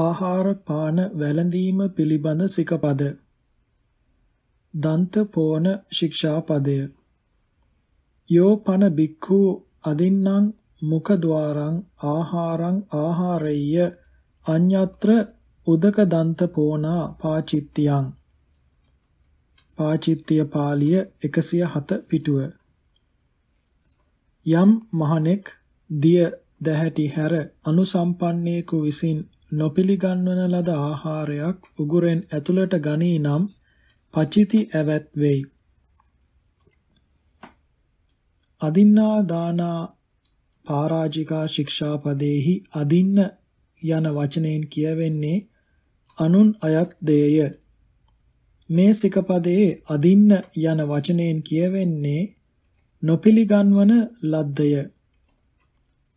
ආහාර පාන වැළඳීම පිළිබඳ සිකපද දන්ත පෝන ශික්ෂාපදය යෝ පන බික්ඛු අදින්නම් මුඛ ద్వාරං ආහාරං ආහාරෙය්‍ය අඤ්ඤත්‍ර උදක දන්ත පෝනා පාචිත්‍යං පාචිත්‍ය පාළිය 107 පිටුව යම් මහණෙක් දිය දැහැටි හැර අනුසම්පන්නේකු විසින් නොපිළිගන්වන ලද ආහාරයක් උගුරෙන් ඇතුළට ගනී නම් පචිති ඇවත් වෙයි. අදින්නා දානා පරාජිකා ශික්ෂාපදේහි අදින්න යන වචනයෙන් කියවෙන්නේ අනුන් අයත් දේය. මේ සිකපදයේ අදින්න යන වචනයෙන් කියවෙන්නේ නොපිළිගන්වන ලද්දය.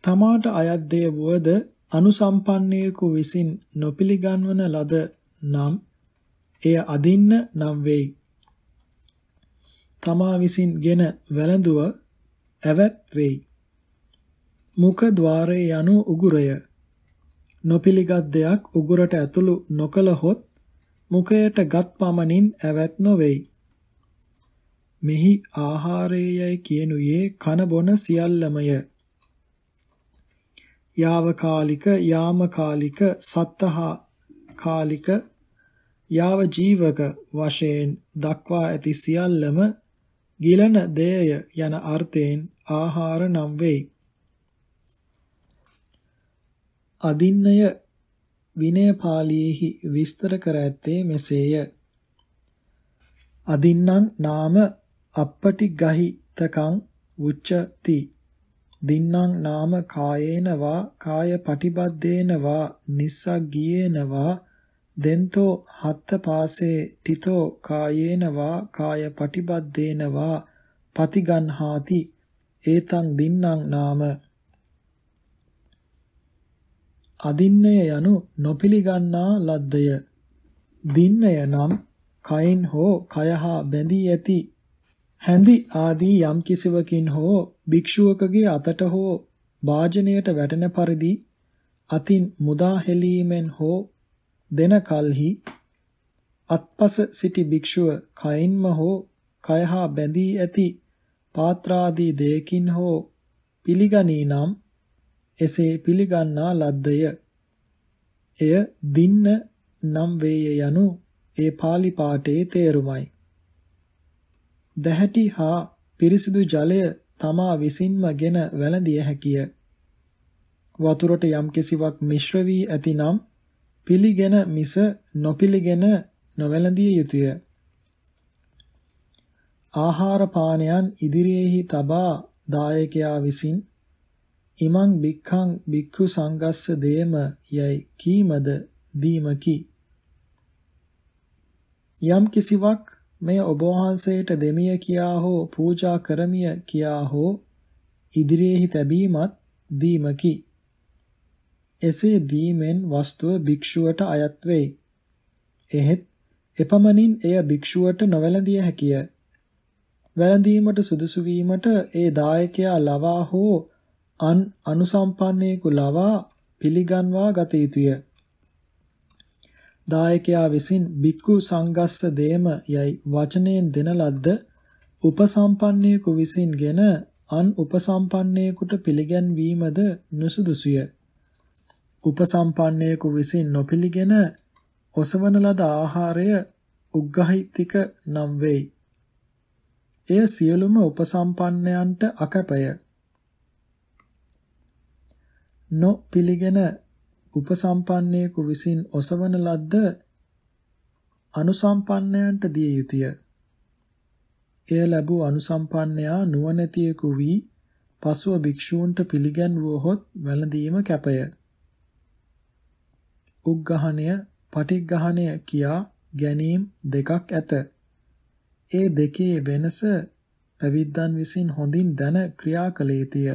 තමාට අයත් දේ වුවද අනුසම්පන්නයෙකු විසින් නොපිළිගන්වන ලද නම් එය අදින්න නම් වෙයි. තමා විසින්ගෙන වැළඳුව ඇවත් වෙයි. මුඛ ద్వාරේ යනු උගුරය. නොපිළිගත් දෙයක් උගුරට ඇතුළු නොකලහොත් මුඛයටගත් පමණින් ඇවත් නොවේයි. මෙහි ආහාරයයි කියනුයේ කන බොන සියල්ලමය. යාවකාලික යාමකාලික සත්තහා කාලික යාව ජීවක වශයෙන් දක්වා ඇති සියල්ලම ගිලන දේය යන අර්ථයෙන් ආහාර නම් වෙයි. අදින්නය විනය පාළියේහි විස්තර කර ඇත්තේ මෙසේය. අදින්නන් නාම අප්පටි ගහිතකං උච්චති දින්නම් නාම කායේන වා කාය පටිබද්දේන වා නිස්සග්ගීයේන වා දෙන්තෝ හත්ත පාසේ තිතෝ කායේන වා කාය පටිබද්දේන වා පතිගන්හාති ඒතං දින්නම් නාම අදින්නය යනු නොපිළිගන්නා ලද්දය. දින්නය නම් කයින් හෝ කය හා බැඳී ඇති හැඳි ආදී යම් කිසිවකින් හෝ භික්ෂුවකගේ අතට හෝ වාජනයට වැටෙන පරිදි අතින් මුදා හෙලීමෙන් හෝ දෙන කලෙහි අත්පස සිටි භික්ෂුව කයින්ම හෝ කයහා බැඳී ඇති පාත්‍රාදී දෙයකින් හෝ පිළිගනී නම් එසේ පිළිගන්නා ලද්දය එය දින්න නම් වේය යනු ඒ pāli පාඨයේ තේරුමයි දැහැටි හා පිරිසිදු ජලය තමා විසින්ම ගෙන වැළඳිය හැකිය. වතුරට යම් කිසිවක් මිශ්‍ර වී ඇතිනම් පිළිගෙන මිස නොපිළිගෙන නොවැළඳිය යුතුය. ආහාර පානයන් ඉදිරියේහි තබා දායකයා විසින් ඉමං බික්ඛං බික්ඛු සංගස්ස දේම යයි කීමද දීමකි. යම් කිසිවක් මෙය ඔබ වහන්සේට දෙමිය කියා හෝ පූජා කරමිය කියා හෝ ඉදිරියේහි තැබීමත් දීමකි. එසේ දීමෙන් වස්තුව භික්ෂුවට අයත් වෙයි. එහෙත් එපමණින් එය භික්ෂුවට නොවැළඳිය හැකිය. වැළඳීමට සුදුසු වීමට ඒ දායකයා ලවා හෝ අන් අනුසම්පන්නයෙකු ලවා පිළිගන්වා ගත යුතුය. දායකයා විසින් බික්කු සංගස්ස දේම යයි වචනයෙන් දෙන ලද්ද උපසම්පන්නයෙකු විසින්ගෙන අන් උපසම්පන්නයෙකුට පිළිගැන්වීමද නුසුදුසුය. උපසම්පන්නයෙකු විසින් නොපිළිගෙන ඔසවන ලද ආහාරය උග්ගහිතික නම් වෙයි. එය සියලුම උපසම්පන්නයන්ට අකැපය. නොපිළිගෙන උපසම්පන්නයෙකු විසින් ඔසවන ලද්ද අනුසම්පන්නයන්ට දිය යුතුය. එය ලැබූ අනුසම්පන්නයා නුවණැතියෙකු වී පසුව භික්ෂූන්ට පිළිගැන්වුවහොත් වැළඳීම කැපය. උග්ගහණය, පටිග්ගහණය කියා ගැනීම දෙකක් ඇත. ඒ දෙකේ වෙනස පැවිද්දන් විසින් හොඳින් දැන ක්‍රියා කළ යුතුය.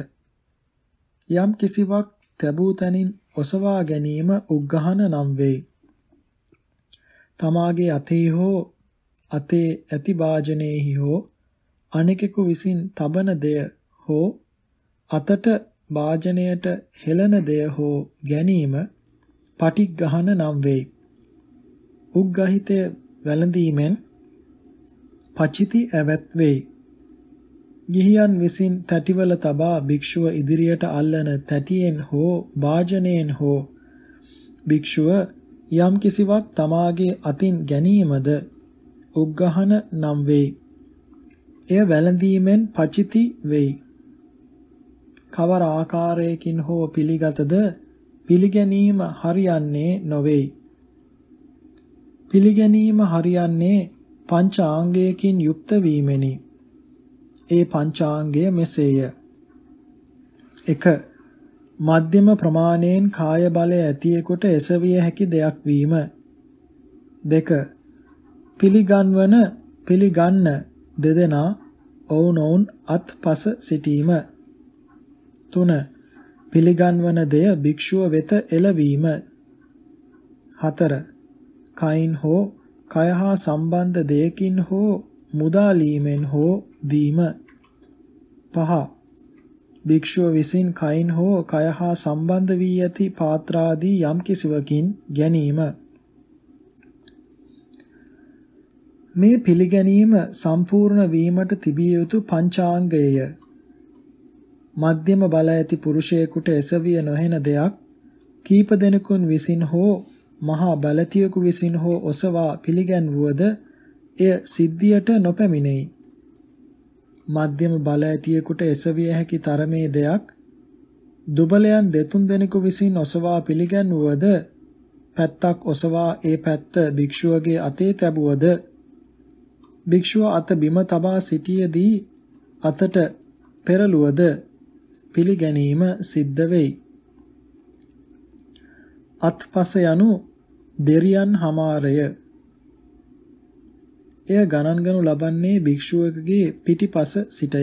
යම් කිසිවක් තබූ තනින් ඔසවා ගැනීම උග්ගහන නම් වෙයි. තමාගේ අතේ හෝ අතේ ඇති වාජනයේහි හෝ අනෙකෙකු විසින් තබන දෙය හෝ අතට වාජනයට හෙළන දෙය හෝ ගැනීම පටිග්ගහන නම් වෙයි. උග්ගහිතය වැළඳීමෙන් පචිති ඇවැත් වෙයි. ගිහියන් විසින් තැටිවල තබා භික්ෂුව ඉදිරියට අල්ලන තැටියෙන් හෝ වාජනයෙන් හෝ භික්ෂුව යම් කිසිවක් තමාගේ අතින් ගැනීමද උග්ගහන නම් වෙයි. එය වැළඳීමෙන් පචිති වෙයි. කවර ආකාරයකින් හෝ පිළිගතද පිළිගැනීම හරියන්නේ නොවේයි. පිළිගැනීම හරියන්නේ පංචාංගයකින් යුක්ත වීමෙනි. ඒ පංචාංගය මෙසේය. 1. මධ්‍යම ප්‍රමාණයෙන් කාය බලය ඇතියෙකුට එසවිය හැකි දෙයක් වීම. 2. පිළිගන්වන පිළිගන්න දෙදෙනා ඔවුනොවුන් අත්පස සිටීම. 3. පිළිගන්වන දෙය භික්ෂුව වෙත එළවීම. 4. කයින් හෝ කය හා සම්බන්ධ දෙයකින් හෝ මුදාලීමෙන් හෝ දීම පහ භික්ෂුව විසින් කයින් හෝ කය හා සම්බන්ධ වී ඇති පාත්‍රාදී යම් කිසිවකින් ගැනීම මේ පිළිගැනීම සම්පූර්ණ වීමට තිබිය යුතු පංචාංගයය මධ්‍යම බල ඇති පුරුෂයෙකුට එසවිය නොහෙන දෙයක් කීප දෙනෙකුන් විසින් හෝ මහා බලතියෙකු විසින් හෝ ඔසවා පිළිගැන්වුවද එය සිද්ධියට නොපැමිණෙයි මධ්‍යම බල ඇතියෙකුට එසවිය හැකි තරමේ දෙයක් දුබලයන් දෙතුන් දෙනෙකු විසින් ඔසවා පිළිගැන්වුවද පැත්තක් ඔසවා ඒ පැත්ත භික්ෂුවගේ අතේ තැබුවද භික්ෂුව අත බිම තබා සිටියේදී අතට පෙරළුවද පිළිගැනීම සිද්ධ වෙයි. අත්පස යනු දෙරියන් හමාරය එය ගණන් ගනු ලබන්නේ භික්ෂුවකගේ පිටිපස සිටය.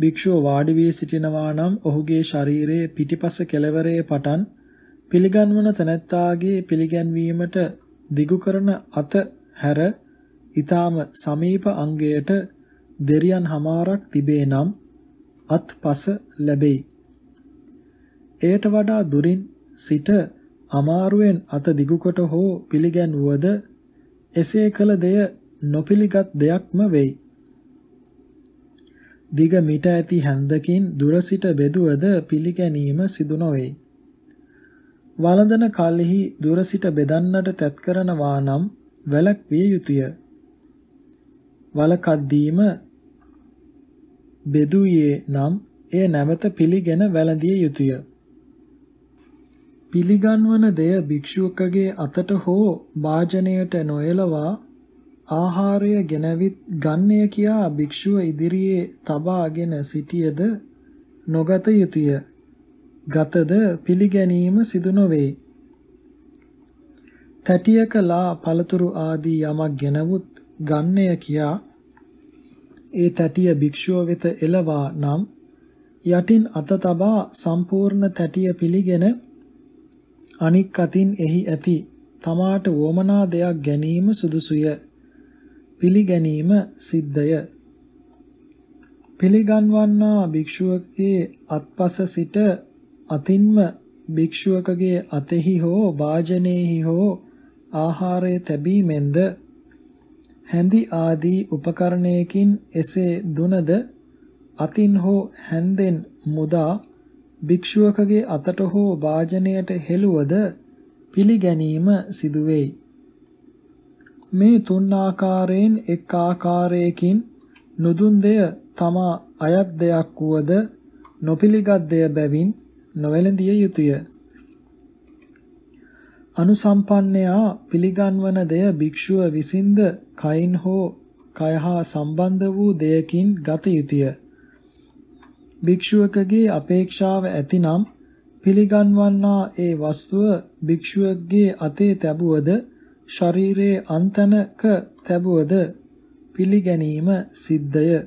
භික්ෂුව වාඩි වී සිටිනවා නම් ඔහුගේ ශරීරයේ පිටිපස කෙළවරේ පටන් පිළිගන්වන තැනැත්තාගේ පිළිගැන්වීමට දිගු කරන අත හැර ඊටාම සමීප අංගයට දෙරියන් හමාරක් තිබේ නම් අත්පස ලැබෙයි. එයට වඩා දුරින් සිට අමාරුවෙන් අත දිගුකොට හෝ පිළිගැන්වුවද එසේ කළ දෙය නොපිළිගත් දෙයක්ම වෙයි. දිග මිට ඇති හැන්දකින් දුර සිට බෙදුවද පිළිගැනීම සිදු නොවේ. වළඳන කල්හි දුර සිට බෙදන්නට තැත් කරනවා නම් වැළැක්විය යුතුය. වලකද්දීම බෙදුවේ නම් එය නැවත පිළිගෙන වැළඳිය යුතුය. පිළිගන්වන දෙය භික්ෂුවකගේ අතට හෝ වාජනයට නොයලවා ආහාරය ගෙනවිත් ගන්නය කියා භික්ෂුව ඉදිරියේ තබාගෙන සිටියද නොගත යුතුය. ගතද පිළිගැනීම සිදු නොවේ. තැටියකලා පළතුරු ආදී යමක් ගෙනවුත් ගන්නය කියා ඒ තැටිය භික්ෂුව වෙත එලවා නම් යටින් අත තබා සම්පූර්ණ තැටිය පිළිගෙන අනික් අතින් එහි ඇති තමාට වොමනා දෙයක් ගැනීම සුදුසුය. පිළිගැනීම සිද්ධය. පිළිගන්වන්නා භික්ෂුවකගේ අත්පස සිට අතින්ම භික්ෂුවකගේ අතෙහි හෝ වාජනේහි හෝ ආහාරය තැබීමෙන්ද හැඳි ආදී උපකරණයකින් එසේ දුනද අතින් හෝ හැන්දෙන් මුදා භික්ෂුවකගේ අතට හෝ වාජනයට හෙළුවද පිළිගැනීම සිදුවේයි. මේ තුන් ආකාරයෙන් එක් ආකාරයකින් නුදුන් දෙය තමා අයත් දෙයක් වුවද නොපිළිගත් දෙය බැවින් නොවැළඳිය යුතුය. අනුසම්පන්නයා පිළිගන්වන දෙය භික්ෂුව විසින්ද කයින් හෝ කය හා සම්බන්ධ වූ දෙයකින් ගත යුතුය. භික්ෂුවකගේ අපේක්ෂාව ඇතිනම් පිළිගන්වන්නා ඒ වස්තුව භික්ෂුවගේ අතේ තැබුවද ශරීරයේ අන්තනක තැබුවද පිළිගැනීම සිද්ධය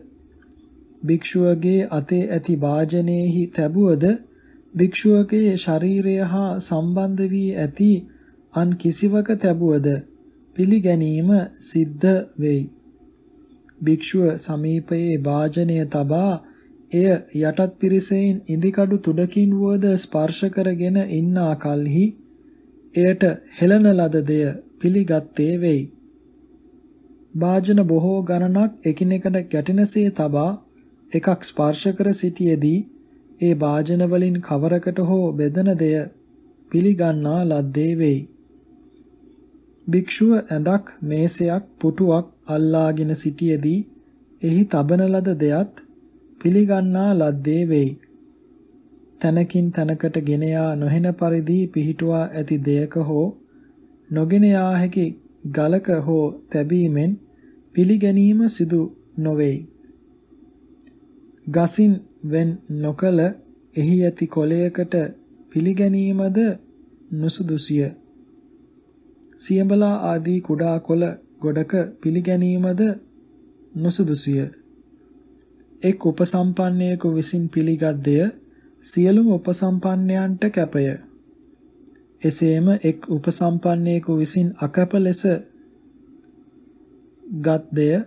භික්ෂුවගේ අතේ ඇති වාජනේහි තැබුවද භික්ෂුවගේ ශරීරය හා සම්බන්ධ වී ඇති අන් කිසිවක තැබුවද පිළිගැනීම සිද්ධ වෙයි භික්ෂුව සමීපයේ වාජනය තබා එය යටත් පිරිසෙන් ඉදිකඩු තුඩකින් වුවද ස්පර්ශ කරගෙන ඉන්නා කල්හි එයට හෙළන ලද දෙය පිළිගත්තේ වෙයි. භාජන බොහෝ ගණනක් එකිනෙකට ගැටෙනසේ තබා එකක් ස්පර්ශ කර සිටියේදී ඒ භාජන වලින් කවරකට හෝ බෙදෙන දෙය පිළිගන්නා ලද්දේ වෙයි. භික්ෂුව ඇඳක්, මේසයක්, පුටුවක් අල්ලාගෙන සිටියේදී එහි තබන ලද දෙයත් පිළිගන්නා ලද්දේ වෙයි. තනකින් තනකට ගෙන යා නොහෙන පරිදි පිහිටුවා ඇති දෙයක හෝ නොගෙන යා හැකි ගලක හෝ තැබීමෙන් පිළිගැනීම සිදු නොවේ. ගසින් වෙන් නොකල එහි ඇති කොළයකට පිළිගැනීමද නුසුදුසිය. සියඹලා ආදී කුඩා කොළ ගොඩක පිළිගැනීමද නුසුදුසිය. එක් උපසම්පන්නයෙකු විසින් පිළිගත් දෙය සියලුම උපසම්පන්නයන්ට කැපය. එසේම එක් උපසම්පන්නයෙකු විසින් අකැප ලෙස ගත් දෙය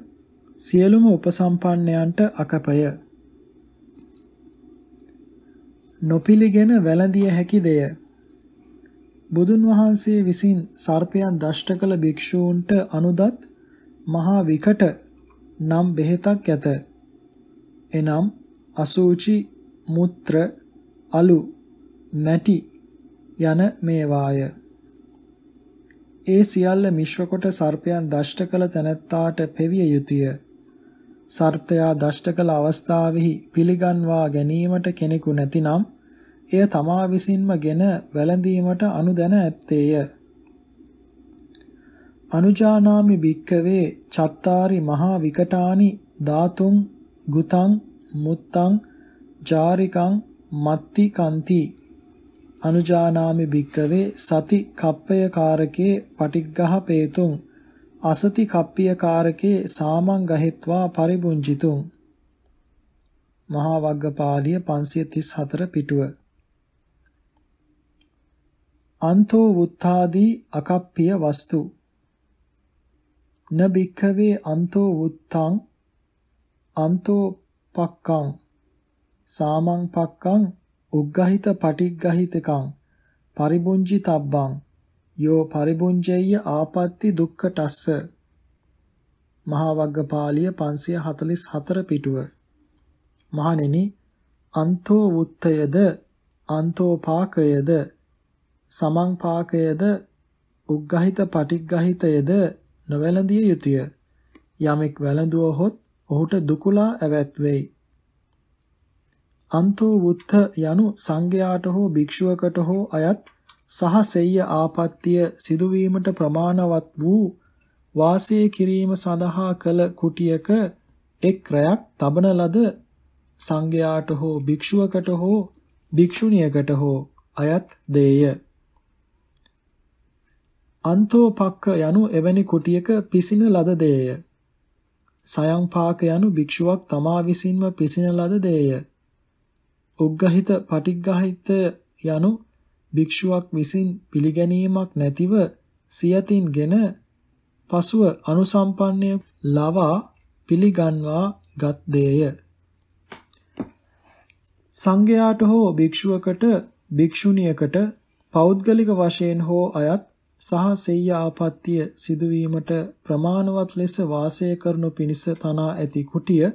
සියලුම උපසම්පන්නයන්ට අකපය. නොපිළිගෙන වැළඳිය හැකි දෙය. බුදුන් වහන්සේ විසින් සර්පයන් දෂ්ට කළ භික්ෂූන්ට අනුදත් මහා විකට නම් බෙහෙතක් ඇත. එනම් අසූචි මුත්‍ර අලු මැටි යන මේවාය. ඒ සියල්ල මිශ්‍ර කොට සර්පයන් දෂ්ට කළ තැනැත්තාට පෙවිය යුතුය. සර්පයා දෂ්ට කළ අවස්ථාවෙහි පිළිගන්වා ගැනීමට කෙනෙකු නැතිනම් එය තමා විසින්ම ගෙන වැළඳීමට අනුදැන ඇත්තේය. අනුජානාමි භික්කවේ චත්තාරි මහා විකටානි ධාතුන් ගුතං මුත්තං ජාරිකං මත්ති කන්ති අනුජානාමි භික්කවේ සති කප්පය කාරකේ පටිග්ගහ පේතුං අසති කප්පිය කාරකේ සාමං ගහෙත්වා පරිබුංජිතුං මහා වග්ගපාලිය 534 පිටුව අන්තෝ වුත්තාදී අකප්පිය වස්තු න භික්ඛවේ අන්තෝ වුත්තං අන්තෝ පක්කං සාමං පක්කං උග්ගහිත පටිග්ගහිතකං පරිබුංජි තබ්බං යෝ පරිබුංජෙය්‍ය ආපත්‍ති දුක්ඛ ටස්ස මහා වග්ගපාලිය 544 පිටුව මහණෙනි අන්තෝ වුත්තයද අන්තෝ පාකයද සමං පාකයද උග්ගහිත පටිග්ගහිතයද නොවැළඳිය යුතුය යමෙක් වැළඳුවහොත් ඔහුට දුකලා ඇවැත් වෙයි. අන්තෝ වුත්ථ යනු සංඝයාට හෝ භික්ෂුවකට හෝ අයත් සහසෙය්‍ය ආපත්‍ය සිදුවීමට ප්‍රමාණවත් වූ වාසය කිරීම සඳහා කළ කුටියක එක් රැයක් තබන ලද සංඝයාට හෝ භික්ෂුවකට හෝ භික්ෂුණියකට හෝ අයත් දේය. අන්තෝ පක්ක යනු එවැනි කුටියක පිසින ලද දේය. සයන්පාක යනු භික්ෂුවක් තමා විසින්ම පිසින ලද දේය. උග්ගහිත පටිග්ගහිත යනු භික්ෂුවක් විසින් පිළිගැනීමක් නැතිව සියතින්ගෙන පසුව අනුසම්පන්නය ලවා පිළිගන්වා ගත් දේය. සංඝයාට හෝ භික්ෂුවකට භික්ෂුණියකට පෞද්ගලික වශයෙන් හෝ අයත් සහ සෙය්‍ය ආපත්‍ය සිදුවීමට ප්‍රමාණවත් ලෙස වාසය කරනු පිණිස තනා ඇති කුටිය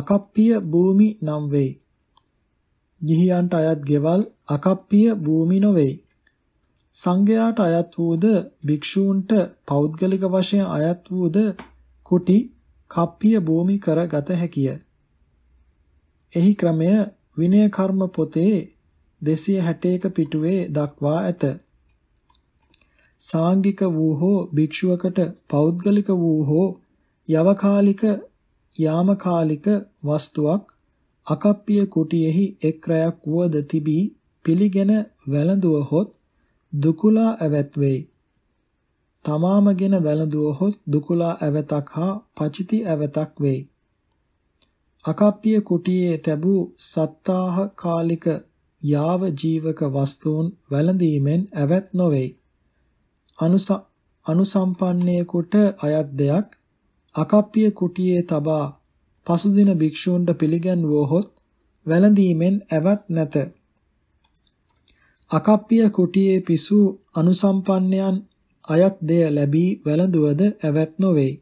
අකප්පිය භූමි නම් වෙයි. ගිහියන්ට අයත් ගෙවල් අකප්පිය භූමි නොවේයි. සංඝයාට අයත් වූද භික්ෂූන්ට පෞද්ගලික වශයෙන් අයත් වූද කුටි කප්පිය භූමි කර ගත හැකිය. එහි ක්‍රමය විනය කර්ම පොතේ 261 පිටුවේ දක්වා ඇත. සාංගික වූ හෝ භික්ෂුවකට පෞද්ගලික වූ හෝ යවකාලික යාමකාලික වස්තුවක් අකප්පිය කුටියෙහි එක් රැයක් වුවද තිබී පිළිගෙන වැළඳුවහොත් දුකුලා ඇවැත් වෙයි. තමාමගෙන වැළඳුවහොත් දුකුලා ඇවතක් හා පචිති ඇවතක් වෙයි. අකප්පිය කුටියේ තැබූ සත්තාහ කාලික යාව ජීවක වස්තුන් වැළඳීමෙන් ඇවැත් නොවේයි. අනුසම්පන්නයෙකුට අයත් දෙයක් අකප්පිය කුටියේ තබා පසුදින භික්ෂූන්ට පිළිගන්වුවහොත් වැළඳීමෙන් ඇවත් නැත. අකප්පිය කුටියේ පිසු අනුසම්පන්නයන් අයත් දෙය ලැබී වැළඳුවද ඇවත් නොවේ.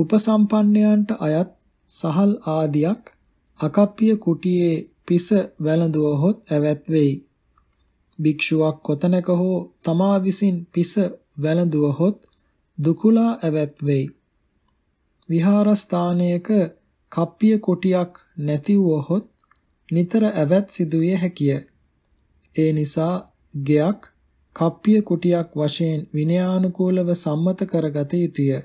උපසම්පන්නයන්ට අයත් සහල් ආදියක් අකප්පිය කුටියේ පිස වැළඳුවහොත් ඇවත් වෙයි. භික්ෂුවක් කොතැනක හෝ තමා විසින් පිස වැළඳුවහොත් දුකුලා ඇවැත් වෙයි. විහාරස්ථානයක කප්පිය කොටියක් නැති වුවහොත් නිතර ඇවැත් සිදුවිය හැකිය. ඒ නිසා ගයක් කප්පිය කුටියක් වශයෙන් විනයානුකූලව සම්මත කරගත යුතුය.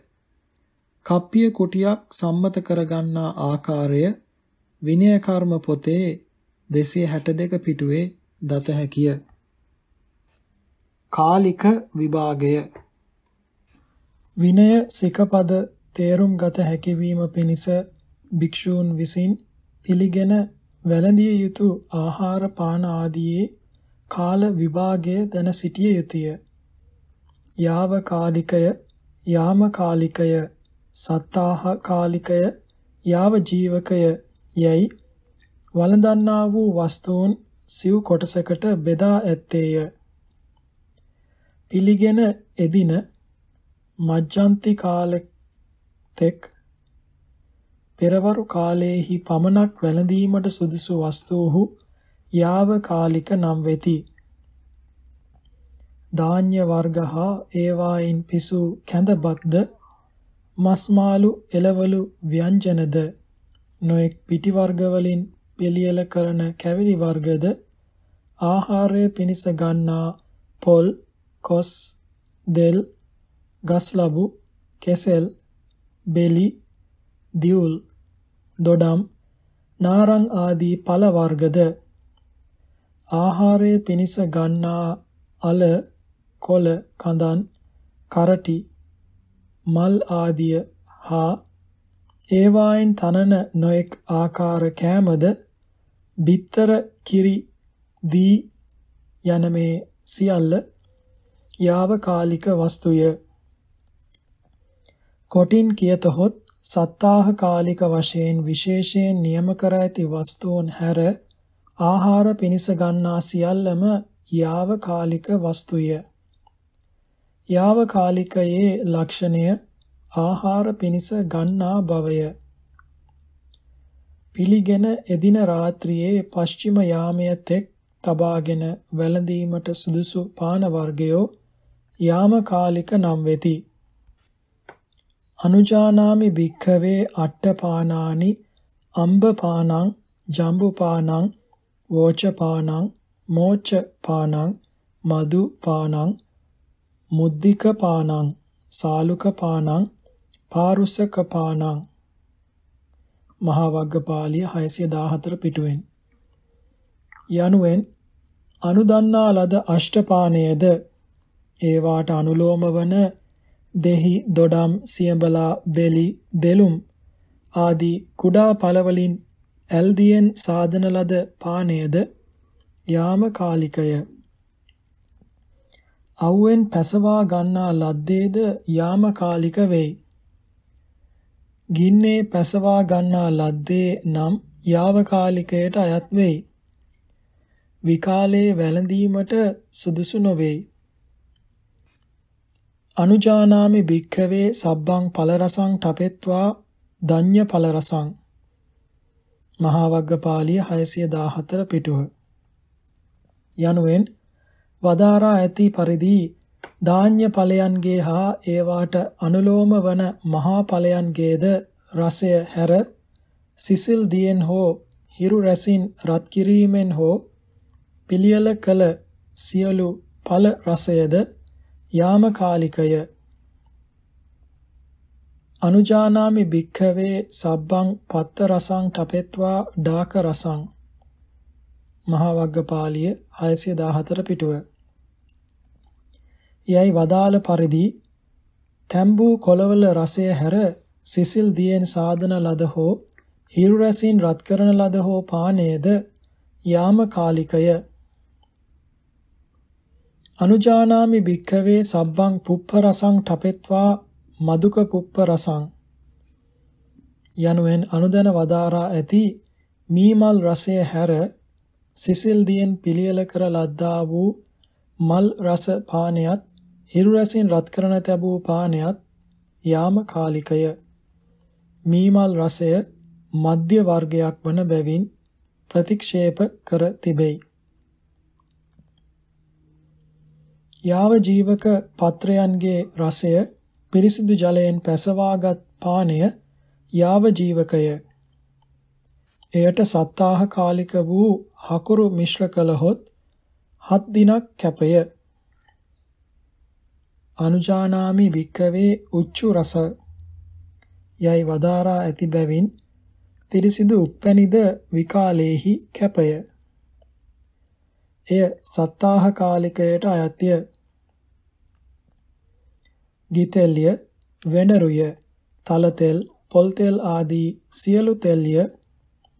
කප්පිය කුටියක් සම්මත කරගන්නා ආකාරය විනය කර්ම පොතේ 262 පිටුවේ දත හැකිය. කාලික විභාගය විනය සිකපද තේරුම් ගත හැකිවීම පිණිස භික්ෂූන් විසින් පිළිගෙන වැළඳිය යුතු ආහාර පාන ආදියේ කාල විභාගය දැන සිටිය යුතුය. යාව කාලිකය, යාම කාලිකය, සත්තාහ කාලිකය, යාව ජීවකය යයි වළඳන්නා වූ වස්තුන් සිව් කොටසකට බෙදා ඇත්තේය. පිළිගෙන එදින මජ්ජන්ති කාලෙතෙක් පෙරවරු කාලයේහි පමණක් වැළඳීමට සුදුසු වස්තුහු යාවකාලික නම් වෙති. ධාන්‍ය වර්ග හා ඒවායින් පිසු කැඳබත්ද මස්මාලු එළවලු ව්‍යංජනද නොඑක් පිටි වර්ගවලින් පිළියෙල කරන කැවිලි වර්ගද ආහාරය පිණිස ගන්නා පොල් කොස් දෙල් ගස් ලබු කෙසෙල් බෙලි දියුල් දොඩම් නාරං ආදී පළ වර්ගද ආහාරයේ පිනිස ගන්නා අල කොළ කඳන් කරටි මල් ආදිය හා ඒවායින් තනන නොඑක් ආකාර කෑමද බිත්තර කිරි දී යන මේ සියල්ල යාවකාලික වස්තුය. කොටින් කියතහොත් සත්තාහ කාලික වශයෙන් විශේෂයෙන් නියම කර ඇති වස්තුන් හැර ආහාර පිනිස ගන්නා සියල්ලම යාවකාලික වස්තුය. යාවකාලිකයේ ලක්ෂණය ආහාර පිනිස ගන්නා බවය. පිළිගෙන එදින රාත්‍රියේ පශ්චිම යාමයේ තෙක් තබාගෙන වැළඳීමට සුදුසු පාන වර්ගයෝ යාමකාලික නම් වෙති. අනුජානාමි භික්ඛවේ අට්ඨපානානි අම්බපානං ජම්බුපානං වෝචපානං මෝචපානං මදුපානං මුද්దికපානං සාලුකපානං පාරුසකපානං මහා වග්ගපාලිය 614 පිටුවෙන් යනුවෙන් අනුදන්නා ලද අෂ්ටපානයේද ඒවාට අනුලෝම වන දෙහි දොඩම් සියඹලා බෙලි දෙලුම් ආදී කුඩා පළවලින් ඇල්දියෙන් සාදන ලද පානයද යාම කාලිකය අවුෙන් පැසවා ගන්නා ලද්දේද යාම කාලික වෙයි ගින්නේ පැසවා ගන්නා ලද්දේ නම් යාවකාලිකයට අයත් වෙයි විකාලයේ වැළඳීමට සුදුසු නොවේ අනුජානාමි භික්ඛවේ සබ්බං ඵල රසං තපෙත්වා ධඤ්‍ය ඵල රසං මහා වග්ගපාළිය 614 පිටුව යනුවෙන් වදාරා ඇති පරිදි ධාන්‍ය ඵලයන්ගේ හා ඒවාට අනුලෝම වන මහා ඵලයන්ගේද රසය හැර සිසිල් දියෙන් හෝ හිරු රැසින් රත් කිරීමෙන් හෝ පිළියල කළ සියලු ඵල රසයද යාමකාලිකය අනුජානාමි භික්ඛවේ සබ්බං පත්ත රසං තපෙත්වා ඩාක රසං මහා වග්ගපාලිය 614 පිටුව යයි වදාළ පරිදි තැඹූ කොළවල රසය හැර සිසිල් දියෙන් සාදන ලද හෝ හිරු රසින් රත් කරන ලද හෝ පානයේද යාමකාලිකය අනුජානාමි භික්ඛවේ සබ්බං පුප්ප රසං ඨපෙත්වා මදුක පුප්ප රසං යනුවෙන් අනුදැන වදාරා ඇති මීමල් රසය හැර සිසිල් දියෙන් පිළියෙල කර ලද්දා වූ මල් රස පානයත් හිරු රසින් රත් කරන තැබූ පානයත් යාම කාලිකය මීමල් රසය මධ්‍ය වර්ගයක් වන බැවින් ප්‍රතික්ෂේප කර තිබෙයි යාව ජීවක පත්‍රයන්ගේ රසය පිරිසිදු ජලයෙන් පැසවාගත් පානය යාව ජීවකය. එයට සත්තාහ කාලික වූ හකුරු මිශ්‍ර කළහොත් හත් දිනක් කැපය. අනුජානාමි භික්කවේ උච්චු රස යයි වදාරා ඇති බැවින් තිරිසිදු උප්පැනිද විකාලේහි කැපය. එය සත්තාහ කාලිකයට අයත්ය. ගිතෙල්ය, වෙඬරුය, තලතෙල්, පොල්තෙල් ආදී සියලු තෙල්ය,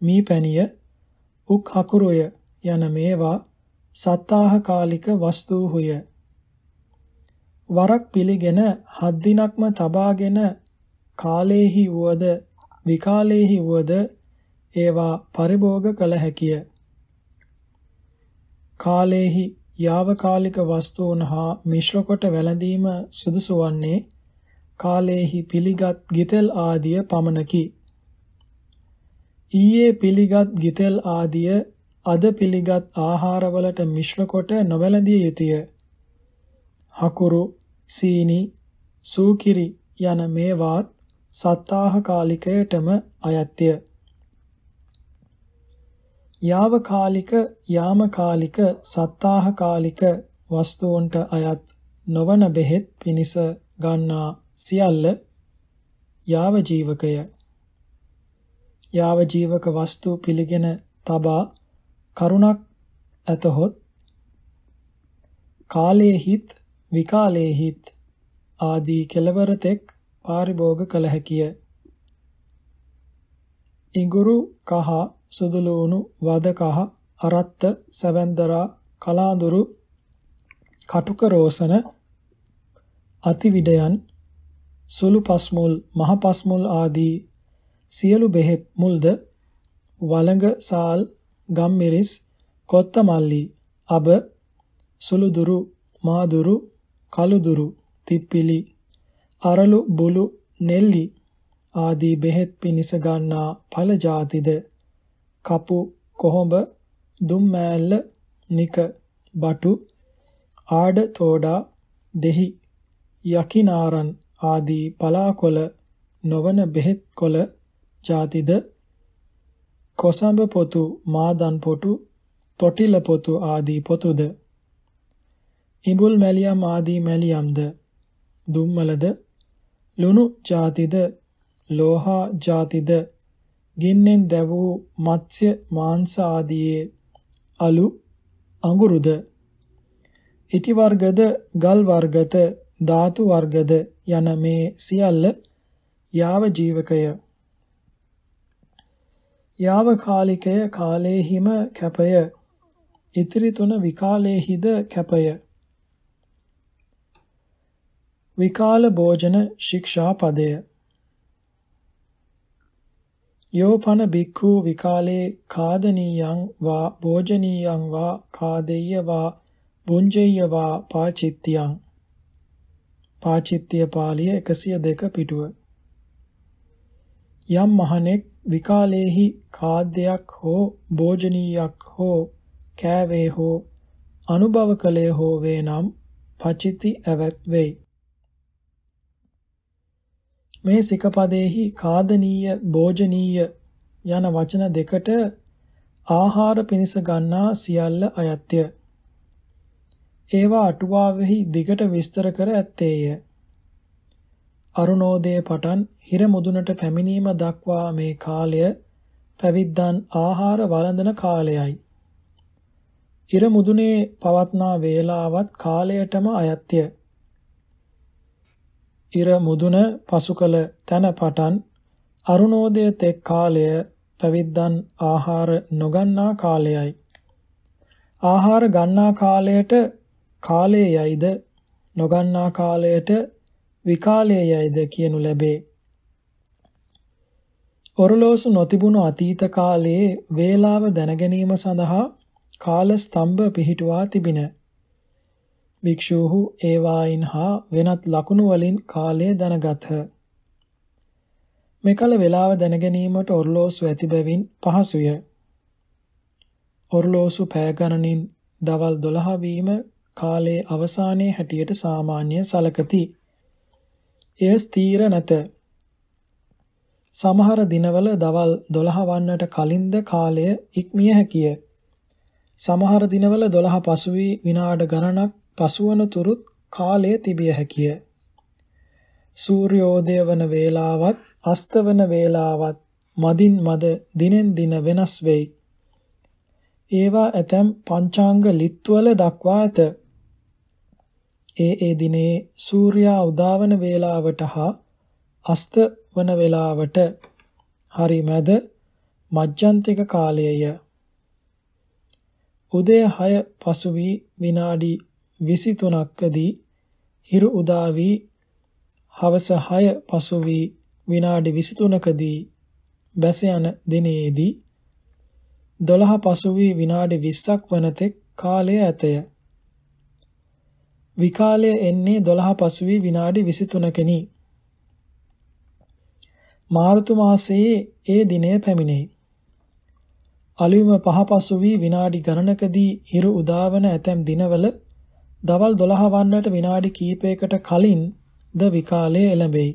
මීපැණිය, උක් හකුරුය යන මේවා සත්තාහකාලික වස්තුහුය. වරක් පිළිගෙන හත් දිනක්ම තබාගෙන කාලේහි වුවද විකාලේහි වුවද ඒවා පරිභෝග කළ හැකිය. කාලේහි යාවකාලික වස්තුන් හා මිශ්‍ර කොට වැළඳීම සුදුසු වන්නේ කාලයේහි පිළිගත් ගිතෙල් ආදිය පමණකි. ඊයේ පිළිගත් ගිතෙල් ආදිය අද පිළිගත් ආහාරවලට මිශ්‍ර කොට නොවැළඳිය යුතුය. හකුරු, සීනි, සූකිරි යන මේවාත් සත්තාහ කාලිකයටම අයත්ය. යාවකාලික යාමකාලික සත්තාහකාලික වස්තුන්ට අයත් නොවන බෙහෙත් පිනිස ගන්නා සියල්ල යාව ජීවකය යාව ජීවක වස්තු පිළිගෙන තබා කරුණක් ඇතහොත් කාලේහිත් විකාලේහිත් ආදී කෙලවර තෙක් පාරිභෝග කළ හැකිය. ඉඟුරු කහ සුදුලෝණු වදකහ අරත්ත සැවැන්දරා කලාඳුරු කටුක රෝසන අතිවිඩයන් සුළු පස්මුල් මහ පස්මුල් ආදී සියලු බෙහෙත් මුල්ද වළඟ සාල් ගම්මිරිස් කොත්තමල්ලි අබ සුළුදුරු මාදුරු කළුදුරු තිප්පිලි අරලු බුලු නෙල්ලි ආදී බෙහෙත් පිනිස ගන්නා ඵල જાතිද කපු කොහොඹ දුම්මෑල්ල නික බටු ආඩ තෝඩා දෙහි යකිනාරන් ආදී පලාකොළ නොවන බෙහෙත් කොළ ಜಾතිද කොසඹ පොතු මාදන් පොතු තොටිල පොතු ආදී පොතුද ඉඹුල් මැලියම් ආදී මැලියම්ද දුම්මලද ලුණු ಜಾතිද ලෝහා ಜಾතිද ගින්නෙන් දැවූ මත්ස්‍ය මාංශ ආදී අලු අඟුරුද ඉටි වර්ගද ගල් වර්ගත ධාතු වර්ගද යන මේ සියල්ල යාව ජීවකය යාව කාලිකය කාලේහිම කැපය ඉතිරි තුන විකාලේහිද කැපය විකාල භෝජන ශික්ෂා පදය යෝපන බික්ඛු විකාලේ කාදනීයං වා භෝජනීයං වා කාදෙය්‍ය වා බුංජෙය්‍ය වා පාචිත්‍යං පාචිත්‍ය පාළිය 102 පිටුව යම් මහණෙක් විකාලේහි කාද්‍යයක් හෝ භෝජනීයක් හෝ කෑවේ හෝ අනුභව කළේ හෝ වේ නම් පචිති ඇවත් වෙයි මේ සිකපදෙහි කාදනීය භෝජනීය යන වචන දෙකට ආහාර පිණිස ගන්නා සියල්ල අයත්‍ය. ඒවා අටුවාවෙහි දිගට විස්තර කර ඇත්තේය. අරුණෝදයේ පටන් හිර මුදුනට පැමිණීම දක්වා මේ කාලය පැවිද්දන් ආහාර වළඳන කාලයයි. ඉර මුදුනේ පවත්නා වේලාවත් කාලයටම අයත්‍ය. ඉර මුදුන පසු කළ තැන පටන් අරුණෝදය තෙක් කාලය පැවිද්දන් ආහාර නොගන්නා කාලයයි. ආහාර ගන්නා කාලයට කාලය යයිද නොගන්නා කාලයට විකාලය යයිද කියනු ලැබේ. ඔරලෝසු නොතිබුණු අතීත කාලයේ වේලාව දැනගැනීම සඳහා කාල ස්තම්භ පිහිටුවා තිබිණ. භික්ෂූහු ඒවායින් හා වෙනත් ලකුණු වලින් කාලය දැනගත්හ. මෙකල වේලාව දැනගැනීමට ඔර්ලෝසු ඇති බැවින් පහසුය. ඔර්ලෝසු පැය ගණනින් දවල් 12 වීම කාලයේ අවසානයේ හැටියට සාමාන්‍ය සලකති. එය ස්ථීර නැත. සමහර දිනවල දවල් 12 වන්නට කලින්ද කාලය ඉක්මිය හැකිය. සමහර දිනවල 12 පසු වී විනාඩි ගණනක් පසුවනතුරුත් කාලය තිබිය හැකිය. සූර්යෝදය වන වේලාවත් අස්තවන වේලාවත් මදින් මද දිනෙන් දින වෙනස් වෙයි. ඒවා ඇතැම් පංචාංග ලිත්වල දක්වා ඇත. ඒ ඒ දිනේ සූර්යා උදාවන වේලාවට හා අස්ත වන වේලාවට හරි මැද මජ්ජන්තික කාලයය. උදේ 6 පසු වී විනාඩි 23කදී හිරු උදා වී හවස 6 පසු වී විනාඩි 23කදී බැස යන දිනේදී 12 පසු වී විනාඩි 20ක් වනතෙක් කාලය ඇතය. විකාලය එන්නේ 12 පසු වී විනාඩි 23කෙනි. මාර්තු මාසයේ ඒ දිනය පැමිණෙයි. අලුයම පහ පසු වී විනාඩි ගණනකදී හිරු උදාවන ඇතැම් දිනවල දවල් 12 වන්නට විනාඩි කිහිපයකට කලින් ද විකාලය එළඹෙයි.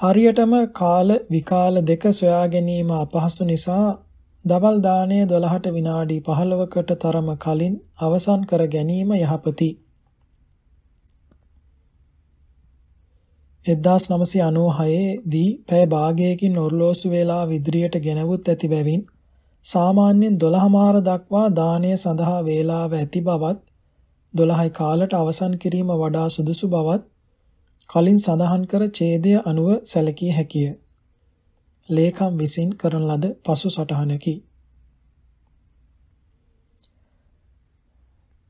හරියටම කාල විකාල දෙක සොයා ගැනීම අපහසු නිසා දවල් දාණය 12ට විනාඩි 15කට තරම කලින් අවසන් කර ගැනීම යහපති. 1996 දී පැය භාගයකින් ඔරලෝසු වේලාව ඉදිරියට ගෙනවුත් ඇති බැවින් සාමාන්‍යයෙන් 12 මාර දක්වා දානය සඳහා වේලාව ඇති බවත් 12යි කාලට අවසන් කිරීම වඩා සුදුසු බවත් කලින් සඳහන් කර ඡේදය අනුව සැලකිය හැකිය. ලේකම් විසින් කරන ලද පසු සටහනකි.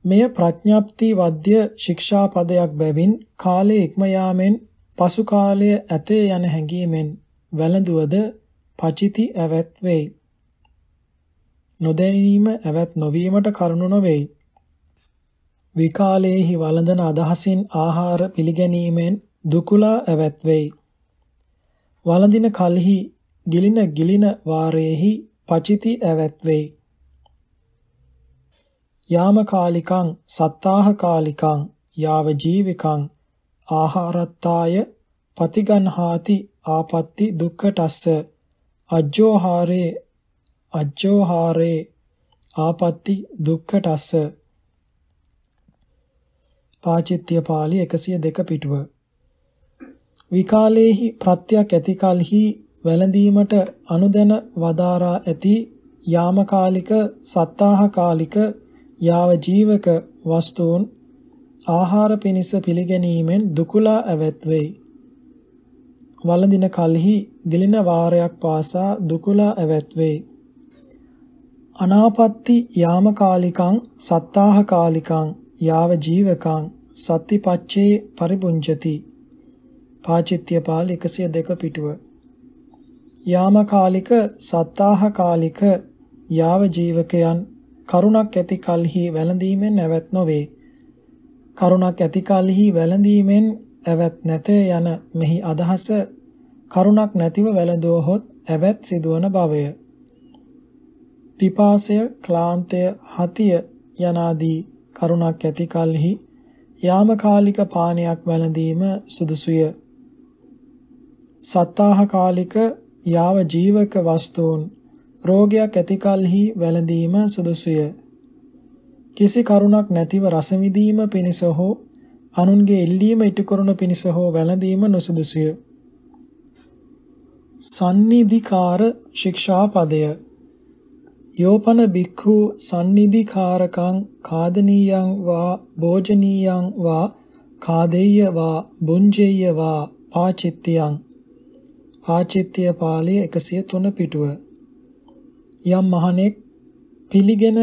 මෙය ප්‍රඥාප්ති වද්‍ය ශික්ෂා පදයක් බැවින් කාලයේ ඉක්ම යාමෙන් පසු කාලය ඇතේ යන හැඟීමෙන් වැළඳුවද පචිති ඇවැත් වෙයි. නොදැනීම ඇවත් නොවීමට කරුණු නොවේයි. විකාලයේහි වළඳන අදහසින් ආහාර පිළිගැනීමෙන් දුකුලා ඇවත් වෙයි. වළඳින කලෙහි ගිලින ගිලින වාරයේහි පචිති ඇවත් වෙයි. යාම කාලිකං සත්තාහ කාලිකං යාව ජීවිකං ආහාරත්තාය පතිගන්හාති ආපත්‍ති දුක්ඛ တ ස්ස අජ්ජෝහාරේ අජ්ජෝහාරේ ආපත්‍ති දුක්ඛටස්ස පාචිත්‍ය පාළි 102 පිටුව විකාලේහි ප්‍රත්‍යක් ඇති කලෙහි වැළඳීමට අනුදැන වදාරා ඇති යාමකාලික සත්තාහකාලික යාව ජීවක වස්තුන් ආහාර පිණිස පිළිගැනීමෙන් දුකලා ඇවත් වෙයි. වළඳින කලෙහි ගිලින වාරයක් පාසා දුකලා ඇවත් වෙයි. අනාපත්ති යාමකාලිකං සත්තාහකාලිකං යාව ජීවකං සත්තිපච්චේ පරිපුංජති පාචිත්‍ය පාල 102 පිටුව යාමකාලික සත්තාහකාලික යාව ජීවකයන් කරුණක් ඇති කලෙහි වැළඳීමෙන් නැවත් නොවේ කරුණක් ඇති කලෙහි වැළඳීමෙන් ඇවත් නැත යන මෙහි අදහස කරුණක් නැතිව වැළඳුවහොත් ඇවත් සිදුවන බවය පිපාසය, ක්ලාන්තය, හතිය යනාදී කරුණක් ඇති කලෙහි යාමකාලික පානයක් වැළඳීම සුදුසුය. සත්තාහකාලික යාව ජීවක වස්තුන් රෝගයක් ඇති කලෙහි වැළඳීම සුදුසුය. කිසි කරුණක් නැතිව රස විඳීම පිණිස හෝ අනුන්ගේ ඉල්ලීම ඉටු කරන පිණිස හෝ වැළඳීම නොසුදුසුය. සන්නිධිකාර ශික්ෂාපදය යෝපන බික්ඛු sannidhikārakaṁ kādanīyaṁ vā bhojanīyaṁ vā kādeya vā බුංජේය වා පාචිත්‍යං පාචිත්‍ය පාළිය 103 පිටුව යම් මහණෙක් පිළිගෙන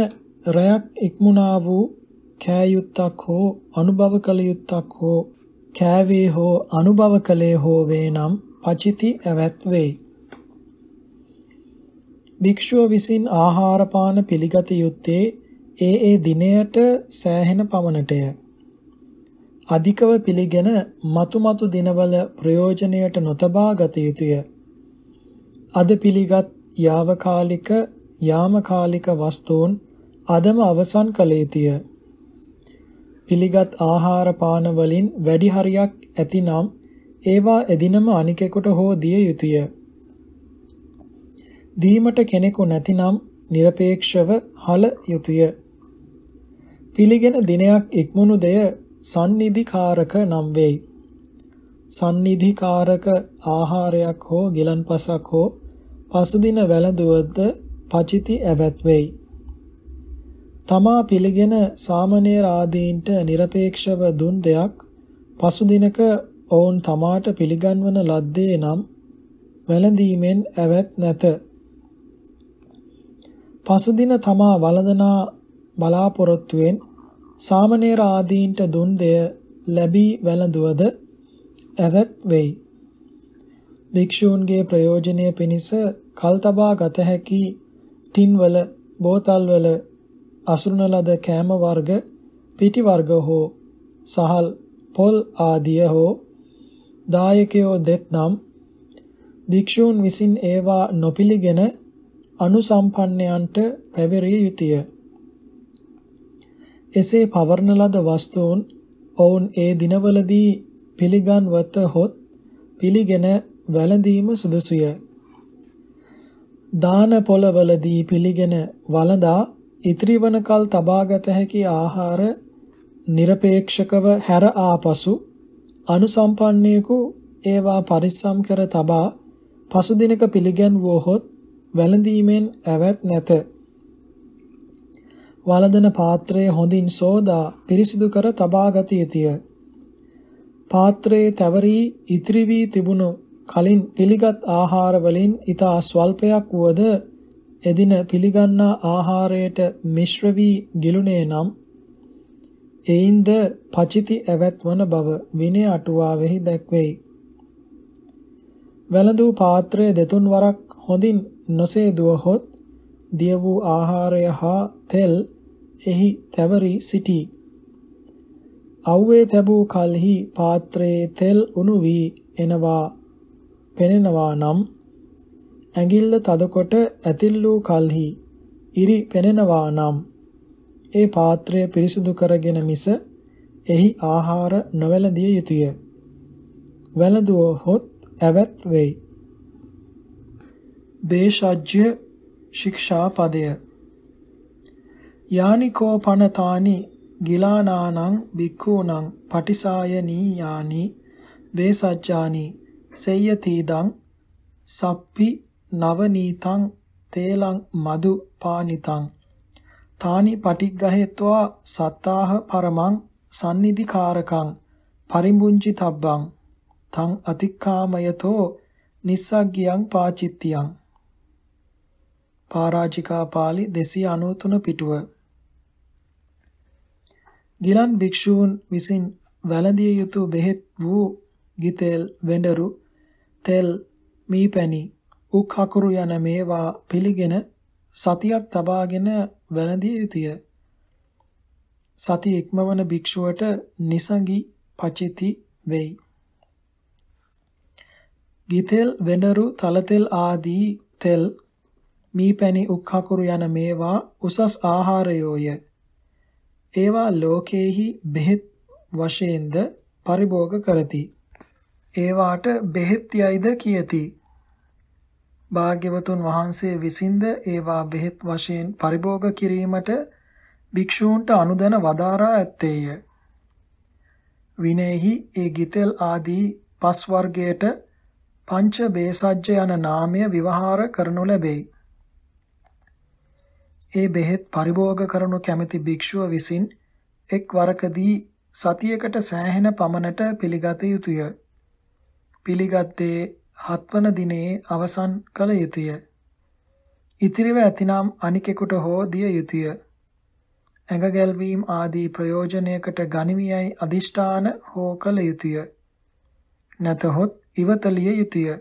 රයක් ඉක්මුණා වූ කෑයුත්තක් හෝ අනුභව කළ යුත්තක් හෝ කෑවේ හෝ අනුභව කළේ හෝ වේ නම් පචිති ඇවැත් වෙයි භික්ෂුව විසින් ආහාර පාන පිළිගත යුත්තේ ඒ ඒ දිනයට සෑහෙන පමණටය. අධිකව පිළිගෙන මතුමතු දිනවල ප්‍රයෝජනයට නොතබා ගත යුතුය. අද පිළිගත් යාවකාලික යාමකාලික වස්තුන් අදම අවසන් කළ යුතුය. පිළිගත් ආහාර පාන වලින් වැඩි හරියක් ඇතිනම් ඒවා එදිනම අනිකෙකුට හෝ දිය යුතුය. දීමට කෙනෙකු නැතිනම් নিরপেক্ষව හල යුතුය. පිළිගෙන දිනයක් ඉක්මුණු දෙය sannidhikaraka නම් වෙයි. sannidhikaraka ආහාරයක් හෝ ගිලන්පසක් හෝ පසුදින වැළඳුවද පචිති ඇවත් වෙයි. තමා පිළිගෙන සාමණේර ආදීන්ට নিরপেক্ষව දුන් දෙයක් පසුදිනක ඔවුන් තමාට පිළිගන්වන ලද්දේ නම් වැළඳීමෙන් ඇවත් නැත. පසුදින තමා වළඳනා බලාපොරොත්තුවෙන් සාමණේර ආදීන්ට දුන් දෙය ලැබී වැළඳුවද ඇවත් වෙයි. භික්ෂූන්ගේ ප්‍රයෝජනය පිණිස කල්තබා ගත හැකි ටින්වල බෝතල්වල අසුරන ලද කෑම වර්ග පිටි වර්ග හෝ සහල් පොල් ආදිය හෝ දායකයෝ දෙත්නම් භික්ෂූන් විසින් ඒවා නොපිළිගෙන අනුසම්පන්නයන්ට පැවරිය යුතුය. එසේ පවර්ණ ලද වස්තුන් ඔවුන් ඒ දිනවලදී පිළිගන්වත හොත් පිළිගෙන වැළඳීම සුදුසුය. දාන පොළවලදී පිළිගෙන වළඳා ඉතිරි වනකල් තබාගත හැකි ආහාර নিরপেক্ষකව හැර ආපසු අනුසම්පන්නයෙකු ඒවා පරිස්සම් කර තබා පසු දිනක පිළිගන්වුවහොත් වැළඳීමෙන් ඇවත් නැත. වළඳන පාත්‍රය හොඳින් සෝදා පිරිසිදු කර තබා ගත යුතුය. පාත්‍රයේ තවරී ඉතිරි වී තිබුණු කලින් පිළිගත් ආහාර වලින් ඊතා ස්වල්පයක් වුවද එදින පිළිගන්නා ආහාරයට මිශ්‍ර වී ගිලුණේ නම් එයින්ද පචිති ඇවැත්වන බව විනය අටුවාවෙහි දැක්වෙයි. වැළඳූ පාත්‍රය දෙතුන් වරක් හොඳින් නොසේ දුවහොත් දිය වූ ආහාරය හා තෙල් එහි තැවරී සිටී. අව්වේ තැබූ කල්හි පාත්‍රයේ තෙල් උණු වී එනවා පෙනෙනවා නම් ඇඟිල්ල තදකොට ඇතිල් වූ කල්හි ඉරි පෙනෙනවා නම් ඒ පාත්‍රය පිරිසුදු කරගෙන මිස එහි ආහාර නොවැළඳිය යුතුය. වැළඳුවහොත් ඇවැත් වෙයි. බේෂජ්‍ය ශික්ෂා පදය යානිකෝ පනතානි ගිලානානං බික්ඛූනං පටිසායනී යානි බේසජ්ජානි සේයතිදං සප්පි නවනීතං තේලං මදු පානිතං තානි පටිග්ගහෙත්වා සත්තාහ පරමං sannidhikārakaṃ පරිඹුංචිතබ්බං තං අතික්කාමයතෝ නිස්සග්ගියං පාචිත්තියං පරාජිකා පාළි 293 පිටුව ගිලන් භික්ෂූන් විසින් වැළඳිය යුතු බෙහෙත් වූ ගිතෙල් වෙඬරු තෙල් මීපැණි උක් හකුරු යන මේවා පිළිගෙන සතියක් තබාගෙන වැළඳිය යුතුය සති ඉක්මවන භික්ෂුවට නිසඟි පචිති වෙයි ගිතෙල් වෙඬරු තලතෙල් ආදී තෙල් මී පැණි උක්හකුරු යන මේවා උසස් ආහාරයෝය. ඒවා ලෝකේහි බෙහෙත් වශයෙන්ද පරිභෝග කරති. ඒවාට බෙහෙත් යයිද කියති. භාග්‍යවතුන් වහන්සේ විසින්ද ඒවා බෙහෙත් වශයෙන් පරිභෝග කිරීමට භික්ෂූන්ට අනුදැන වදාරා ඇත්තේය. විනේහි ඒ ගිතෙල් ආදී පස් වර්ගයට පංච බේසජ්‍ය යන නාමය විවහාර කරනු ලැබේ. ඒ බෙහෙත් පරිභෝග කරනු කැමැති භික්ෂුව විසින් එක් වරකදී සතියකට සෑහෙන පමණට පිළිගත යුතුය. පිළිගත්තේ හත්වන දිනේ අවසන් කළ යුතුය. ඉතිරිව ඇතිනම් අනිකෙකුට හෝ දිය යුතුය. ඇඟ ගැල්වීම ආදී ප්‍රයෝජනයකට ගනිමියයි අදිෂ්ඨාන හෝ කළ යුතුය. නැතහොත් ඉවතලිය යුතුය.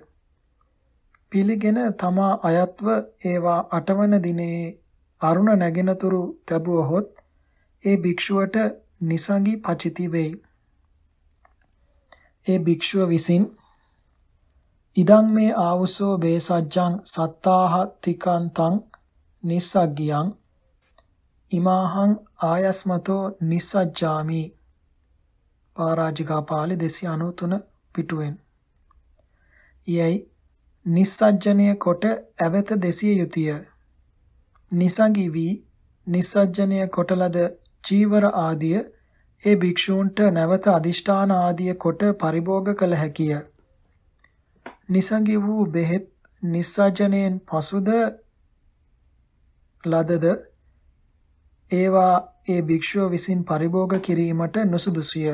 පිළිගෙන තමා අයත්ව ඒවා අටවන දිනේ අරුණ නැගිනතුරු තැබුවහොත් ඒ භික්ෂුවට නිසඟි පචිති වෙයි. ඒ භික්ෂුව විසින් ඉදං මේ ආවුසෝ බේසජ්ජං සත්තාහ තිකන්තං නිස්සග්ගියං ඉමාහං ආයස්මතෝ නිස්සජ්ජාමි පාරාජිකා පාළි 293 පිටුවෙන් යයි නිස්සජ්ජනය කොට ඇවත දෙසිය යුතුය නිසඟි වී නිසජ්ජනය කොටලද චීවර ආදිය ඒ භික්ෂූන්ට නැවත අදිෂ්ඨාන ආදිය කොට පරිභෝග කළ හැකිය. නිසඟි වූ බෙහෙත් නිසජ්ජනයෙන් පසුද ලදද ඒවා ඒ භික්ෂුව විසින් පරිභෝග කිරීමට නුසුදුසුය.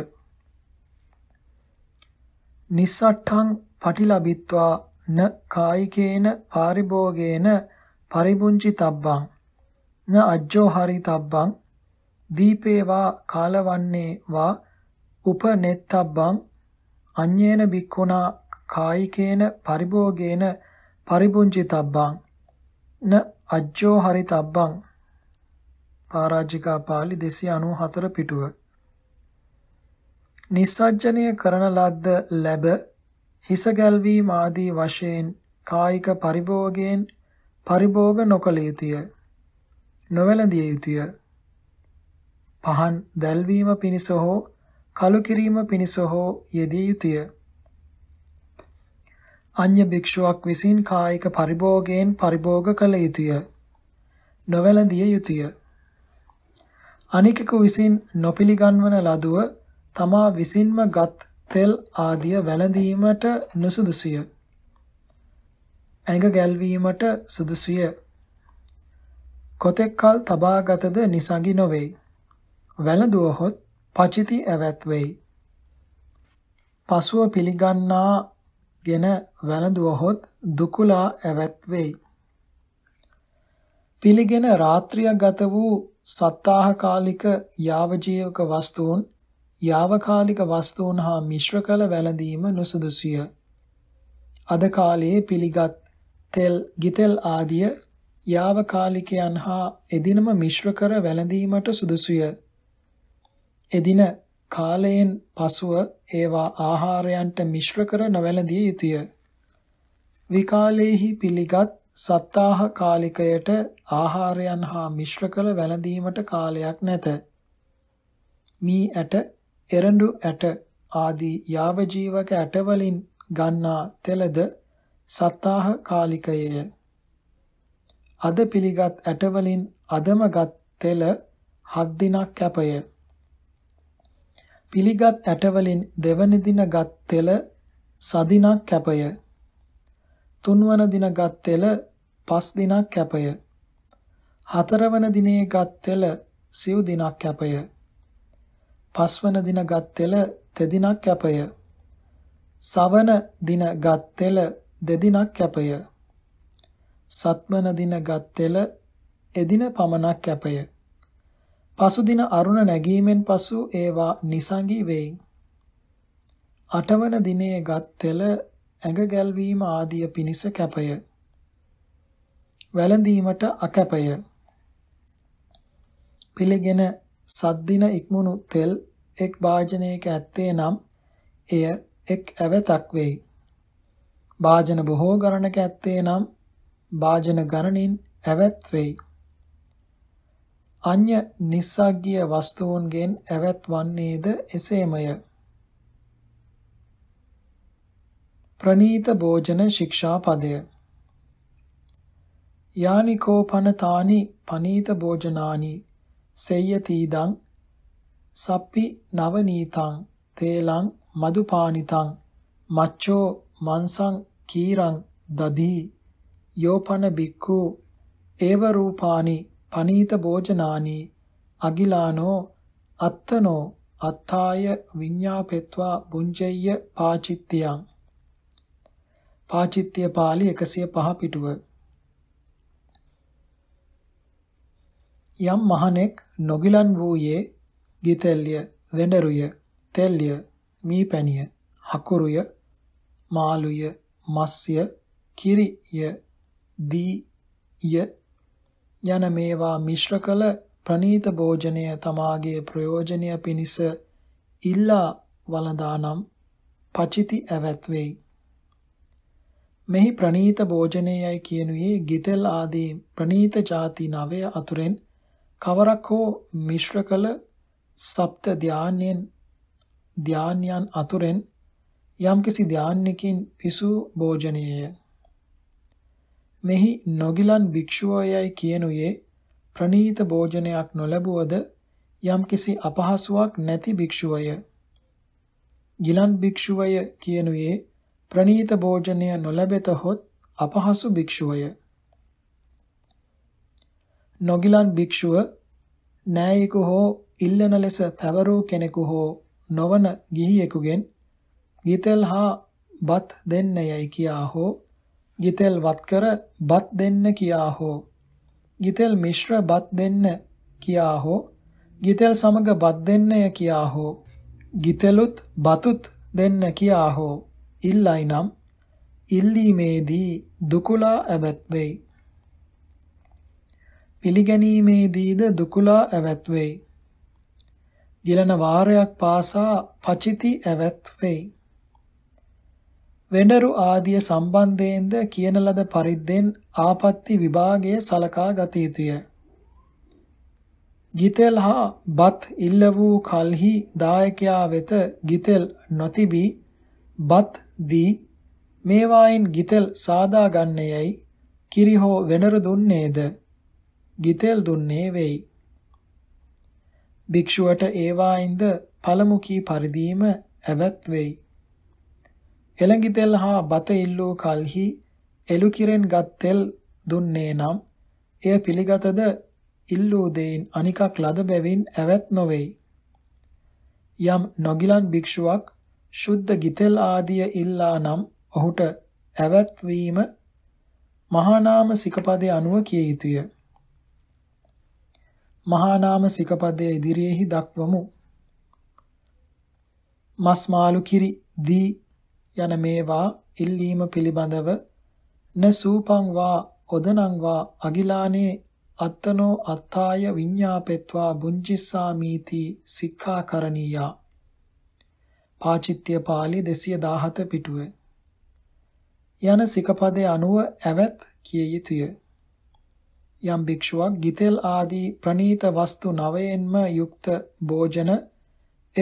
නිස්සට්ඨං පටිලබිත්වා න කායිකේන පාරිභෝගේන පරිපුංචි තබ්බං න අජ්ජෝ හරි තබ්බං දීපේ වා කාලවන්නේ වා උපනෙත්තබ්බං අඤ්ඤේන බික්ඛුනා කායිකේන පරිභෝගේන පරිපුංචි තබ්බං න අජ්ජෝ හරි තබ්බං පරාජිකා පාළි 294 පිටුව නිස්සජ්ජනය කරන ලද්ද ලැබ හිස ගැල්වීම ආදී වශයෙන් කායික පරිභෝගයෙන් පරිභෝග නොකළ යුතුය. නොවැළඳිය යුතුය. පහන් දැල්වීම පිණිස හෝ කළු කිරීම පිණිස හෝ යෙදිය යුතුය. අන්‍ය භික්ෂුවක් විසින් කායික පරිභෝගයෙන් පරිභෝග කළ යුතුය. නොවැළඳිය යුතුය. අනිකෙකු විසින් නොපිළිගන්වන ලදුව තමා විසින්ම ගත් තෙල් ආදිය වැළඳීමට නුසුදුසුය. ඇඟ ගැල්වීමට සුදුසුය. කොතෙක් කල් තබාගතද නිසඟි නොවේ. වැළඳුවහොත් පචිති ඇවැත් වෙයි. පසුව පිළිගන්නාගෙන වැළඳුවහොත් දුකුලා ඇවැත් වෙයි. පිළිගෙන රාත්‍රිය ගත වූ සත්තාහකාලික යාවජීවක වස්තුන් යාවකාලික වස්තුන් හා මිශ්‍ර කළ වැළඳීම නුසුදුසුය. අද කාලයේ පිළිගත් තෙල්, ගිතෙල් ආදිය යාවකාලිකයන් හා එදිනම මිශ්‍ර කර වැළඳීමට සුදුසුය. එදින කාලයෙන් පසුව ඒවා ආහාරයන්ට මිශ්‍ර කර නොවැළඳිය යුතුය. විකාලේහි පිළිගත් සත්තාහ කාලිකයට ආහාරයන් හා මිශ්‍ර කර වැළඳීමට කාලයක් නැත. මී ඇට, එරඬු ඇට ආදී යාව ජීවක ඇටවලින් ගන්නා තෙලද සත්තාහ කාලිකයේය. අද පිළිගත් ඇටවලින් අදම ගත් තෙල 7 දිනක් කැපය. පිළිගත් ඇටවලින් දෙවන දින ගත් තෙල සදිනක් කැපය. තුන්වන දින ගත් තෙල 5 දිනක් කැපය. හතරවන දිනේ ගත් තෙල සිව් දිනක් කැපය. පස්වන දින ගත් තෙල තෙදිනක් කැපය. සවන දින ගත් තෙල දෙදිනක් කැපය. සත්වන දින ගත් තෙල එදින පමණක් කැපය. පසු දින අරුණ නැගීමෙන් පසු ඒවා නිසඟී වෙයි. අටවන දිනේ ගත් තෙල ඇඟ ගැල්වීම ආදිය පිණිස කැපය. වැළඳීමට අකැපය. පිළිගෙන සත් දින ඉක්මුණු තෙල් එක් භාජනයක ඇත්තේ නම් එය එක් ඇවතක් වෙයි. භාජන බොහෝ ගණනක ඇත්තේ නම් භාජන ගණනින් ඇවැත් වෙයි. අන්‍ය නිස්සග්ගිය වස්තුන්ගෙන් ඇවැත් වන්නේද එසේමය. ප්‍රනීත භෝජන ශික්ෂා පදය යානිකෝපනතානි පනීත භෝජනානි සෙය්‍යතීදං සප්පි නවනීතං තේලං මදුපානිතං මච්චෝ මන්සං කීරං දදී යෝපන බික්ඛු ඒව රූපානි පනීත භෝජනානි අගිලානෝ අත්තනෝ අත්තාය විඤ්ඤාපෙත්වා බුංජෙය්‍ය පාචිත්‍යං පාචිත්‍ය පාළි 105 පිටුව යම් මහණෙක් නොගිලන් වූයේ ගිතෙල්්‍ය වෙඬරුය තෙල්්‍ය මීපැණිය හකුරුය මාළුය මස්ය, කිරිය, දීය යන මේවා මිශ්‍ර කළ ප්‍රනීත භෝජනය තමාගේ ප්‍රයෝජනය පිණිස ඉල්ලා වළඳානම් පචිති ඇවත් වෙයි. මෙහි ප්‍රනීත භෝජනයයි කියනුයේ ගිතෙල් ආදී ප්‍රනීත ಜಾති නවය අතුරෙන් කවරක් හෝ මිශ්‍ර කළ සප්ත ධාන්‍යයන් ධාන්‍යයන් අතුරෙන් යම්කිසි ධාන්‍යකින් පිසු භෝජනීය මෙහි නොගිලන් භික්ෂුවයයි කියනුයේ ප්‍රණීත භෝජනයක් නොලැබුවද යම්කිසි අපහසුාවක් නැති භික්ෂුවය ගිලන් භික්ෂුවය කියනුයේ ප්‍රණීත භෝජනය නොලැබෙතහොත් අපහසු භික්ෂුවය නොගිලන් භික්ෂුව නෑයෙකු හෝ ඉල්ලන ලෙස තවරූ කෙනෙකු හෝ නොවන ගිහියෙකුගෙන් ගිතෙල් හා බත් දෙන්න යයි කියා හෝ ගිතෙල් වත් කර බත් දෙන්න කියා හෝ ගිතෙල් මිශ්‍ර බත් දෙන්න කියා හෝ ගිතෙල් සමග බත් දෙන්නය කියා හෝ ගිතෙලුත් බතුත් දෙන්න කියා හෝ ඉල්ලයි නම් ඉල්ලීමේදී දුකුලා ඇවැත් වෙයි පිළිගැනීමේදීද දුකුලා ඇවැත් වෙයි ගිලන වාරයක් පාසා පචිති ඇවැත් වෙයි වෙඬරු ආදිය සම්බන්ධයෙන්ද කියන ලද පරිද්දෙන් ආපත්‍ති විභාගය සලකා ගත යුතුය. ගිතෙල් හා බත් ඉල්ල වූ කල්හි දායකයා වෙත ගිතෙල් නොතිබී බත් දී මේවායින් ගිතෙල් සාදා ගන්නේයයි කිරි හෝ වෙනරු දුන්නේද ගිතෙල් දුන්නේ වෙයි භික්ෂුවට ඒවායින්ද පළමු කී පරිදීම ඇවත් වෙයි එළඟි තෙල් හා බත ඉල්ලූ කල්හි එළු කිරෙන් ගත් තෙල් දුන්නේ නම් එය පිළිගතද ඉල්ලූ දෙයින් අනිකක් ලද බැවින් ඇවැත් නොවේයි. යම් නොගිලන් භික්ෂුවක් ශුද්ධ ගිතෙල් ආදිය ඉල්ලා නම් ඔහුට ඇවැත් වීම මහානාම සිකපදයේ අනුව කිය යුතුය. මහානාම සිකපදයේ ඉදිරියේහි දක්වමු. මස් මාළු කිරි දී යන මේවා ඉල්ලීම පිළිබඳව නසූපං වා ඔදනං වා අගිලානේ අත්තනෝ අත්තාය විඤ්ඤාපෙත්වා බුංචිස්සාමීති සික්ඛාකරණීයා පාචිත්‍ය පාළි 217 පිටුව යන සිකපදයේ අනුව ඇවත් කිය යුතුය යම් භික්ෂුවක් ගිතෙල් ආදී ප්‍රනීත වස්තු නවයෙන්ම යුක්ත භෝජන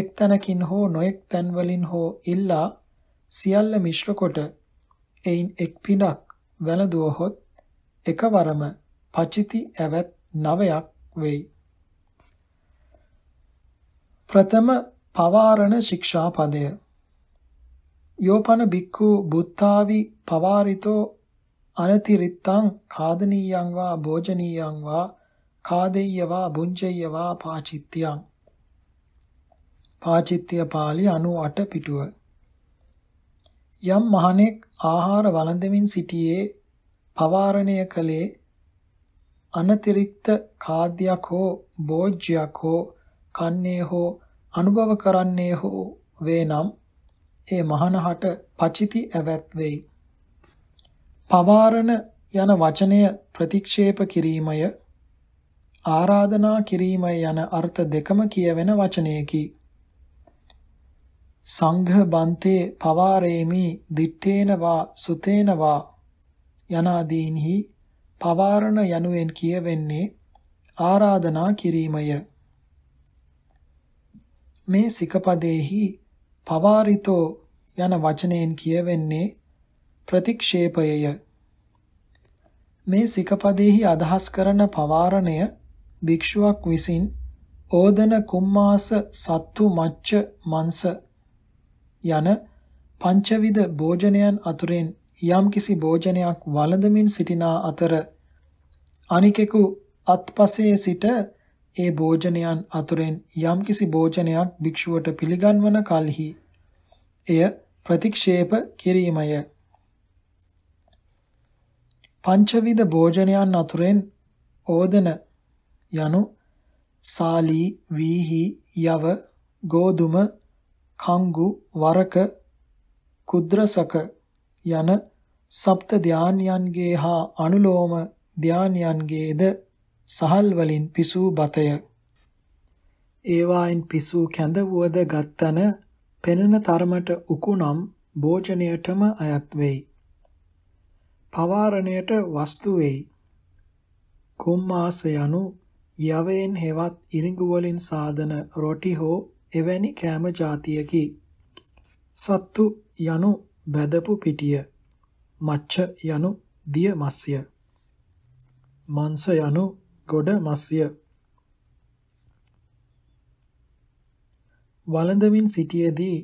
එක්තනකින් හෝ නොඑක් තැන්වලින් හෝ ඉල්ලා සියල්ල මිශ්‍ර කොට එයින් එක් පිටක් වැළඳුවහොත් එකවරම පචිති ඇවත් නවයක් වෙයි. ප්‍රථම පවාරණ ශික්ෂාපදය යෝපන බික්ඛු බුත්තාවි පවාරිතෝ අනතිරිත්තං කාදනීයං වා භෝජනීයං වා කාදෙය්‍ය වා බුංජෙය්‍ය වා පාචිත්‍යං පාචිත්‍ය පාළි 98 පිටුව යම් මහණෙක් ආහාර වළඳමින් සිටියේ පවාරණය කලේ අනතිරික්ත කාද්‍යයක් හෝ භෝජ්‍යයක් හෝ කන්නේ හෝ අනුභව කරන්නේ හෝ වේනම් ඒ මහණහට පචිති ඇවත් වෙයි. පවාරණ යන වචනය ප්‍රතික්ෂේප කිරීමය ආරාධනා කිරීමය යන අර්ථ දෙකම කියවෙන වචනයකි. සංඝ බන්තේ පවාරේමි දිත්තේනවා සුතේනවා යනාදීන්හි පවාරණ යනුවෙන් කියවෙන්නේ ආරාධනා කිරීමය මේ සිකපදේහි පවාරිතෝ යන වචනයෙන් කියවෙන්නේ ප්‍රතික්ෂේපයය මේ සිකපදේහි අදහස් කරන පවාරණය භික්ෂුවක් විසින් ඕදන කුම්මාස සත්තු මච්ච මංස යන පංචවිධ භෝජනයන් අතුරෙන් යම්කිසි භෝජනයක් වළඳමින් සිටිනා අතර අනිකෙකු අත්පසේ සිට ඒ භෝජනයන් අතුරෙන් යම්කිසි භෝජනයක් භික්ෂුවට පිළිගන්වන කලෙහි එය ප්‍රතික්ෂේප කිරීමය පංචවිධ භෝජනයන් අතුරෙන් ඕදන යනු සාලී වීහි යව ගෝදුම කංගු වරක කුද්‍රසක යන සප්ත ධානයන්ගේ හා අනුලෝම ධානයන්ගේද සහල් වලින් පිසූ බතය ඒවායින් පිසූ කැඳ වුවද ගත්තන පෙනෙන තරමට උකුණම් භෝජනයටම අයත් වෙයි පවාරණයට වස්තු වෙයි කුම්මාස යනු යවයෙන් හෙවත් ඉරිඟු වලින් සාදන රොටි හෝ එවැනි කෑම જાතියකි. සත්තු යනු වැදපු පිටිය. මච්ච යනු දිය මස්ය. මාංශ යනු ගොඩ මස්ය. වළඳමින් සිටියේදී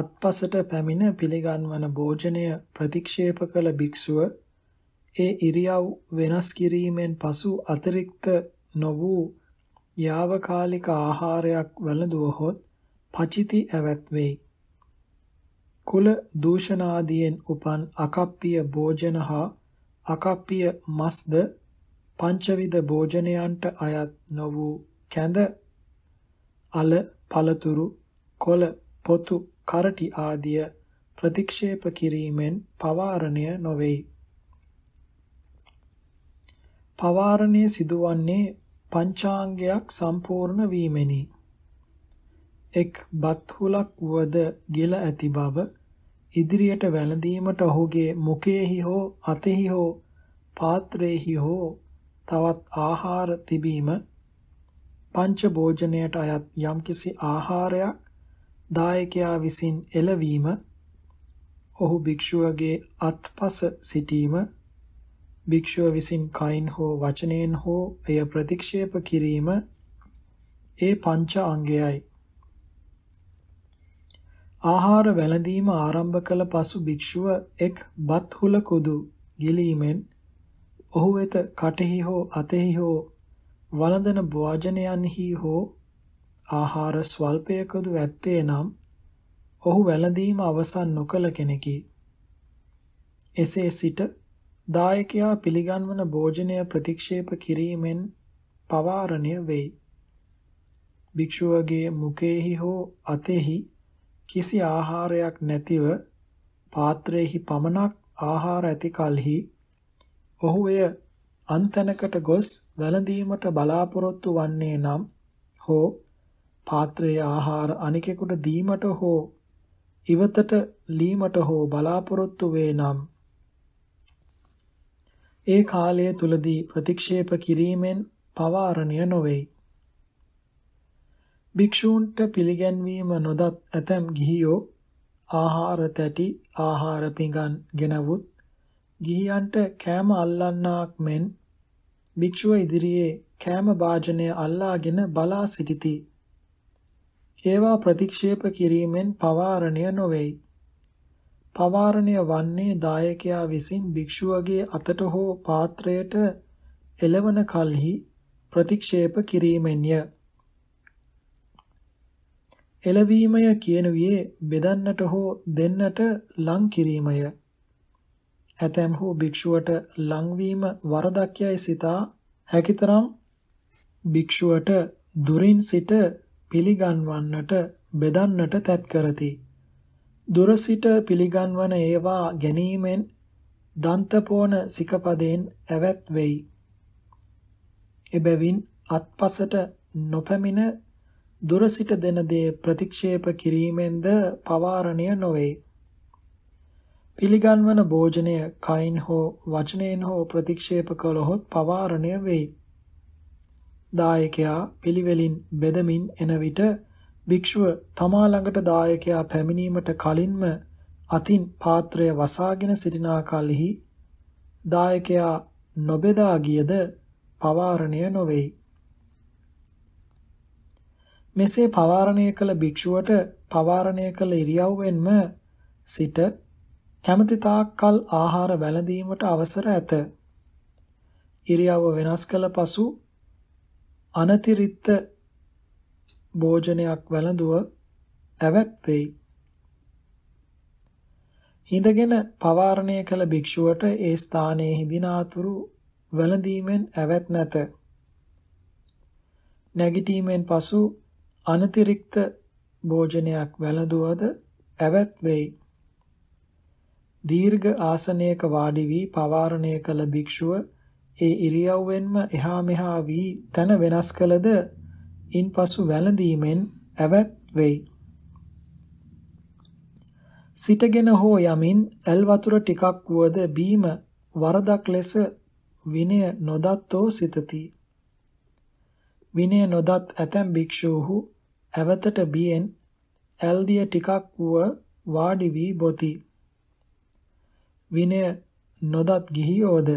අත්පසට පැමිණ පිළිගන්වන භෝජනය ප්‍රතික්ෂේප කළ භික්ෂුව ඒ ඉරියව් වෙනස් කිරීමෙන් පසු අතිරික්ත නො වූ යාවකාලික ආහාරයක් වැළඳුවහොත් පචිති ඇවත් වෙයි. කුල දූෂණාදීන් උපන් අකප්පිය භෝජන හා අකප්පිය මස්ද පංචවිධ භෝජනයන්ට අයත් නො වූ කැඳ අල පළතුරු කොළ පොතු කරටි ආදිය ප්‍රතික්ෂේප කිරීමෙන් පවාරණය නොවේ. පවාරණය සිදුවන්නේ පංචාංගයක් සම්පූර්ණ වීමෙනි. එක් බත්හුලක් වුවද ගෙල ඇති බව ඉදිරියට වැළඳීමට ඔහුගේ මුඛයේහි හෝ අතෙහි හෝ පාත්‍රයේහි හෝ තවත් ආහාර තිබීම පංච භෝජනයට අයත් යම්කිසි ආහාරයක් දායකයා විසින් එළවීම ඔහු භික්ෂුවගේ අත්පස සිටීම භික්ෂුව විසින් කයින් හෝ වචනයෙන් හෝ එය ප්‍රතික්ෂේප කිරීම ඒ පංච අංගයයි. ආහාර වැළඳීම ආරම්භ කළ පසු භික්ෂුව එක් බත් හුල කුදු ගිලීමෙන් ඔහු වෙත කටෙහි හෝ අතෙහි හෝ වළඳන භෝජනයන්හි හෝ ආහාර ස්වල්පයකදු ඇත්තේ නම් ඔහු වැළඳීම අවසන් නොකළ කෙනෙකි. එසේ සිට දායකයා පිළිගන්වන භෝජනය ප්‍රතික්ෂේප කිරීමෙන් පවාරණය වෙයි. භික්ෂුවගේ මුඛෙහි හෝ අතෙහි කිසි ආහාරයක් නැතිව පාත්‍රයේහි පමණක් ආහාර ඇති කලෙහි ඔහු එය අන්තනකට ගොස් වැළඳීමට බලාපොරොත්තු වන්නේ නම් හෝ පාත්‍රයේ ආහාර අනිකෙකුට දීමට හෝ ඉවතට ලීමට හෝ බලාපොරොත්තු වේ නම් ඒ කාලය තුලදී ප්‍රතික්ෂේප කිරීමෙන් පවාරණය නොවේයි. භික්ෂූන්ට පිළිගැන්වීම නොදත් ඇතම් ගිහියෝ ආහාර තැටි ආහාර පිඟන් ගෙනවුත් ගිහියන්ට කෑම අල්ලන්නාක් මෙන් භික්ෂුව ඉදිරියේ කෑම භාජනය අල්ලාගෙන බලා සිටිති. ඒවා ප්‍රතික්ෂේප කිරීමෙන් පවාරණය නොවේයි. පවාරණය වන්නේ දායකයා විසින් භික්ෂුවගේ අතට හෝ පාත්‍රයට එළවන කල්හි ප්‍රතික්ෂේප කිරීමෙන්ය. එළවීමය කියනුවේ බෙදන්නට හෝ දෙන්නට ලං කිරීමය. ඇතැම් හෝ භික්ෂුවට ලංවීම වරදක් යයි සිතා හැකිතරම් භික්ෂුවට දුරින් සිට පිළිගන්වන්නට බෙදන්නට තැත් කරති. දුර සිට පිළිගන්වන ඒවා ගැනීමෙන් දන්තපෝන සිකපදයෙන් ඇවැත් වෙයි. එබැවින් අත්පසට නොපැමිණ දුර සිට දෙන දේ ප්‍රතික්ෂේප කිරීමෙන්ද පවාරණය නොවේ. පිළිගන්වන භෝජනය කයින් හෝ වචනයෙන් හෝ ප්‍රතික්ෂේප කළහොත් පවාරණය වෙයි. දායකයා පිළිවෙලින් බෙදමින් එන විට භික්ෂුව තමා ළඟට දායකයා පැමිණීමට කලින්ම අතින් පාත්‍රය වසාගෙන සිටිනා කලෙහි දායකයා නොබෙදා ගියද පවාරණය නොවේයි. මෙසේ පවාරණය කළ භික්ෂුවට පවාරණය කළ ඉරියව්වෙන්ම සිට කැමති තාක්කල් ආහාර වැළඳීමට අවසර ඇත. ඉරියව්ව වෙනස් කළ පසු අනතිරිත් භෝජනයක් වැළඳුව ඇවත් වෙයි. ඉඳගෙන පවාරණය කළ භික්ෂුවට ඒ ස්ථානයේ හිඳිනාතුරු වැළඳීමෙන් ඇවත් නැත. නැගිටීමෙන් පසු අනතිරික්ත භෝජනයක් වැළඳුවද ඇවත් වෙයි. දීර්ඝ ආසනයක වාඩි වී පවාරණය කළ භික්ෂුව ඒ ඉරියව්වෙන්ම එහා මෙහා වී තන වෙනස් කළද ඉන්පසු වැළඳීමෙන් ඇවත් වෙයි. සිටගෙන හෝ යමින් ඇල් වතුර ටිකක් වුවද බීම වරදක් ලෙස විනය නොදත්තෝ සිතති. විනය නොදත් ඇතැම් භික්ෂූහු ඇවතට බියෙන් ඇල්දිය ටිකක් වුව වාඩි වී බොති. විනය නොදත් ගිහියෝද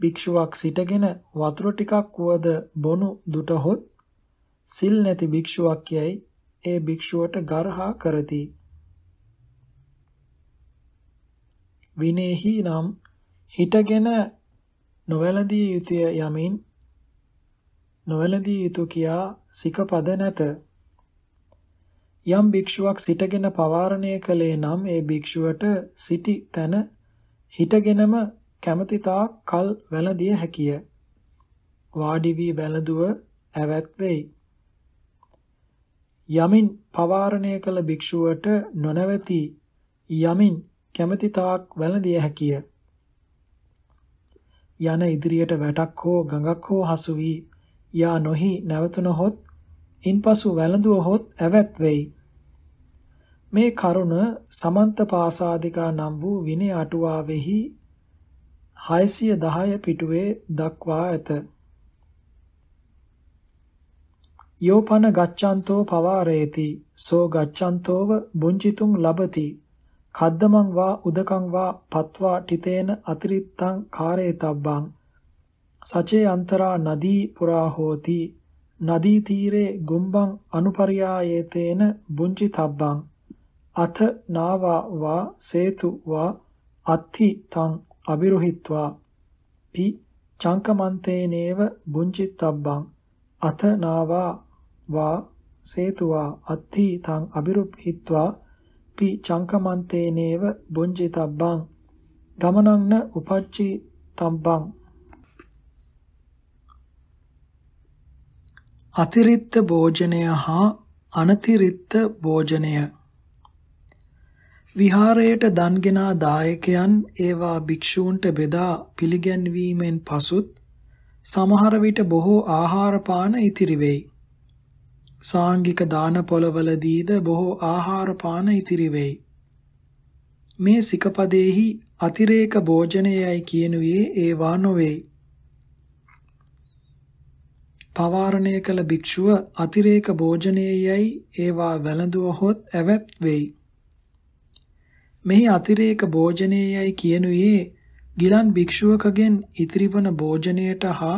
භික්ෂුවක් සිටගෙන වතුර ටිකක් වුවද බොනු දුටහොත් සිල් නැති භික්ෂුවක් යයි ඒ භික්ෂුවට ගර්හා කරති. විනේහි නම් හිටගෙන නොවැළඳිය යුතුය යමින් නොවැළඳිය යුතු කියා සිකපද නැත. යම් භික්ෂුවක් සිටගෙන පවාරණය කළේ නම් ඒ භික්ෂුවට සිටි තැන හිටගෙනම කැමැතිතා කල් වැළඳිය හැකිය. වාඩි වී වැළඳුව ඇවැත් වෙයි. යමින් පවාරණය කළ භික්ෂුවට නොනවති යමින් කැමැති තාක් වැළඳිය හැකිය. යන ඉදිරියට වැටක් හෝ ගඟක් හෝ හසු වී යා නොහි නැවතුනහොත් ඉන්පසු වැළඳුවහොත් ඇවැත් වෙයි. මේ කරුණ සමන්ත පාසාදිකා නම් වූ විනය අටුවාවෙහි 610 පිටුවේ දක්වා ඇත. යෝපන ගච්ඡන්තෝ පවාරේති සෝ ගච්ඡන්තෝව බුංචිතුම් ලබති කද්දමං වා උදකං වා පත්වා ඨිතේන අතිරිත්තං කාරේතබ්බං සචේ අන්තරා නදී පුරා හෝති නදී තීරේ ගුම්බං අනුපරියායේතේන බුංචිතබ්බං අත නාවා වා සේතු වා අත්ථි තං අබිරහිත්වා පි චංකමන්තේනේව බුංචිතබ්බං අත නාවා වා සේතුවා අත්ථි තං අබිරුප්හිත්වා පි චංකමන්තේනේව බොංජිතබ්බං ගමනං න උපච්චි තම්බං අතිරික්ත භෝජනය හා අනතිරික්ත භෝජනය විහාරයට දන්ගෙනා දායකයන් ඒවා භික්ෂූන්ට බෙදා පිළිගැන්වීමෙන් පසුත් සමහර විට බොහෝ ආහාර පාන ඉතිරි වෙයි. සාංගික දාන පොළවලදීද බොහෝ ආහාර පාන ඉතිරි වෙයි. මේ සිකපදේහි අතිරේක භෝජනයයි කියනුවේ ඒවා නොවේයි. පවාරණය කළ භික්ෂුව අතිරේක භෝජනයයි ඒවා වැළඳුවහොත් ඇවැත් වෙයි. මෙහි අතිරේක භෝජනයයි කියනුවේ ගිලන් භික්ෂුවකගෙන් ඉතිරිවන භෝජනයට හා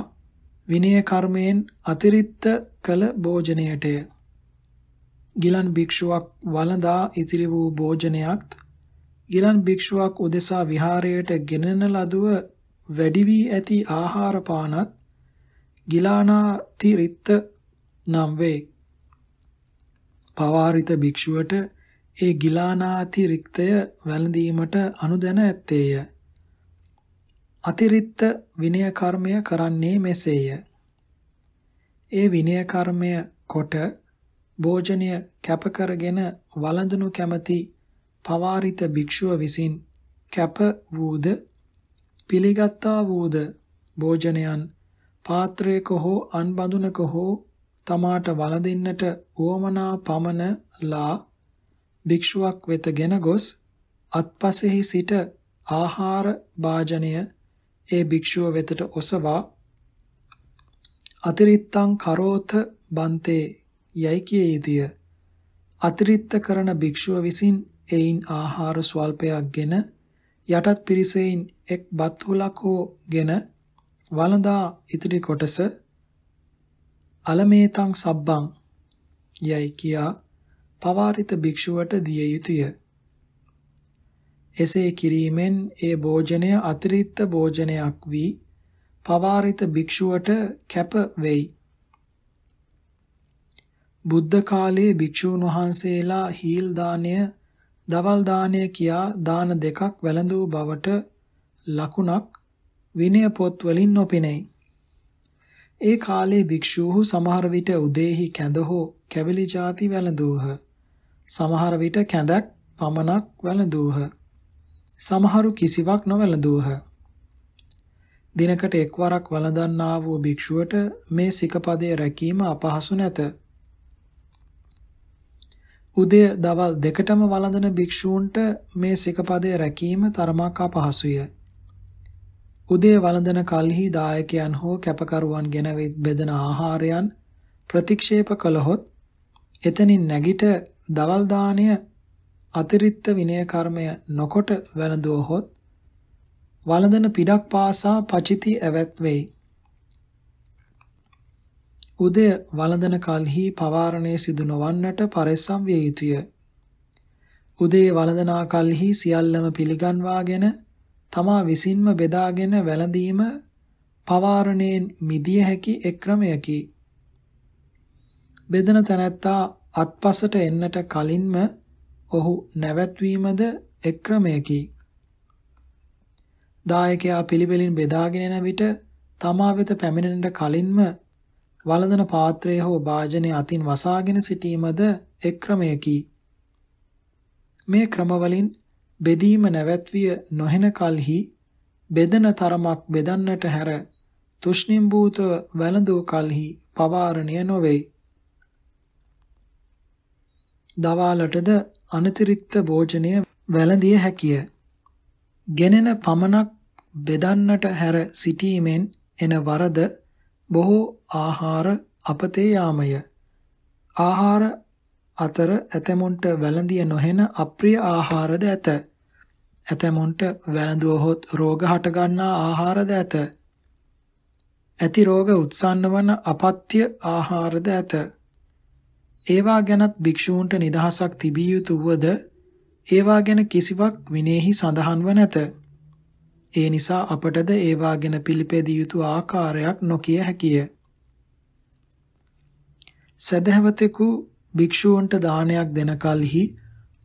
විනය කර්මයෙන් අතිරික්ත කළ භෝජනයටය. ගිලන් භික්ෂුවක් වළඳා ඉතිරි වූ භෝජනයත් ගිලන් භික්ෂුවක් උදෙසා විහාරයට ගෙනෙන ලදුව වැඩි වී ඇති ආහාර පානත් ගිලානාතිරික්ත නම් වේ. පවාරිත භික්ෂුවට ඒ ගිලානාතිරික්තය වැළඳීමට අනුදැන ඇත්තේය. අතිරික්ත විනය කර්මය කරන්නේ මෙසේය. ඒ විනය කර්මය කොට භෝජනය කැප කරගෙන වළඳනු කැමැති පවාරිත භික්ෂුව විසින් කැප වූද පිළිගත්තා වූද භෝජනයන් පාත්‍රයක හෝ අන්බඳුනක හෝ තමාට වළඳින්නට උවමනා පමණ ලා භික්ෂුවක් වෙතගෙන ගොස් අත්පසෙහි සිට ආහාර භාජනය ඒ භික්ෂුව වෙතට ඔසවා අතිරිත්තං කරෝත බන්තේ යයි කිය යුතුය. අතිරිත්ත කරන භික්ෂුව විසින් එයින් ආහාර ස්වල්පයක්ගෙන යටත් පිරිසෙයින් එක් බත් හුලක් හෝගෙන වළඳා ඉතිරි කොටස අලමේතං සබ්බං යයි කියා පවාරිත භික්ෂුවට දිය යුතුය. එසේ කිරීමෙන් ඒ භෝජනය අතිරික්ත භෝජනයක් වී පවාරිත භික්ෂුවට කැප වෙයි. බුද්ධ කාලයේ භික්ෂූන් වහන්සේලා හීල් දාණය, දවල් දාණය කියා දාන දෙකක් වැළඳූ බවට ලකුණක් විනය පොත් වලින් නොපෙනෙයි. ඒ කාලේ භික්ෂූහු සමහර විට උදේහි කැඳ හෝ කැවිලි ಜಾති වැළඳූහ. සමහර විට කැඳක් පමණක් වැළඳූහ. සමහරු කිසිවක් නොවැළඳූහ. දිනකට එක්වරක් වළඳන්නා වූ භික්ෂුවට මේ සිකපදයේ රැකීම අපහසු නැත. උදේ දවල් දෙකටම වළඳන භික්ෂූන්ට මේ සිකපදයේ රැකීම තරමක් අපහසුය. උදේ වළඳන කල්හි දායකයන් හෝ කැපකරුවන්ගෙන බෙදෙන ආහාරයන් ප්‍රතික්ෂේප කළහොත් එතනින් නැගිට දවල් දාණය අතිරික්ත විනය කර්මය නොකොට වැළඳුවහොත් වළඳන පිටක් පාසා පචිති ඇවත් වෙයි. උදය වළඳන කල්හි පවාරණය සිදු නොවන්නට පරිස්සම් විය යුතුය. උදේ වළඳනා කල්හි සියල්ලම පිළිගන්වාගෙන තමා විසින්ම බෙදාගෙන වැළඳීම පවාරණයෙන් මිදිය හැකි එක් ක්‍රමයකි. බෙදන තැනැත්තා අත්පසට එන්නට කලින්ම ඔහු නැවැත්වීමද එක් ක්‍රමයකි. දායකයා පිළිවෙලින් බෙදාගෙන එන විට තමා වෙත පැමිණෙන්නට කලින්ම වළඳන පාත්‍රය හෝ භාජනය අතින් වසාගෙන සිටීමද එක් ක්‍රමයකි. මේ ක්‍රමවලින් බෙදීම නැවැත්විය නොහෙන කලෙහි බෙදන තරමක් බෙදන්නට හැර තුෂ්ණිම් භූත වැළඳූ කලෙහි පවාරණය නොවේ. දවාලටද අනතිරික්ත භෝජනය වැළඳිය හැකිය. ගෙනෙන පමණක් බෙදන්නට හැර සිටීමෙන් එන වරද බොහෝ ආහාර අපතේ යාමය. ආහාර අතර ඇතමුන්ට වැළඳිය නොහෙන අප්‍රිය ආහාරද ඇත. ඇතමුන්ට වැළඳුවහොත් රෝග හටගන්නා ආහාරද ඇත. ඇති රෝග උත්සන්න වන අපත්‍ය ආහාරද ඇත. ඒවා ගැනත් භික්ෂූන්ට නිදහසක් තිබිය යුතු වුවද ඒවා ගැන කිසිවක් විනේහි සඳහන්ව නැත. ඒ නිසා අපටද ඒවා ගැන පිළිපැදිය යුතු ආකාරයක් නොකිය හැකිය. සදහවතෙකු භික්ෂූන්ට දානයක් දෙන කලෙහි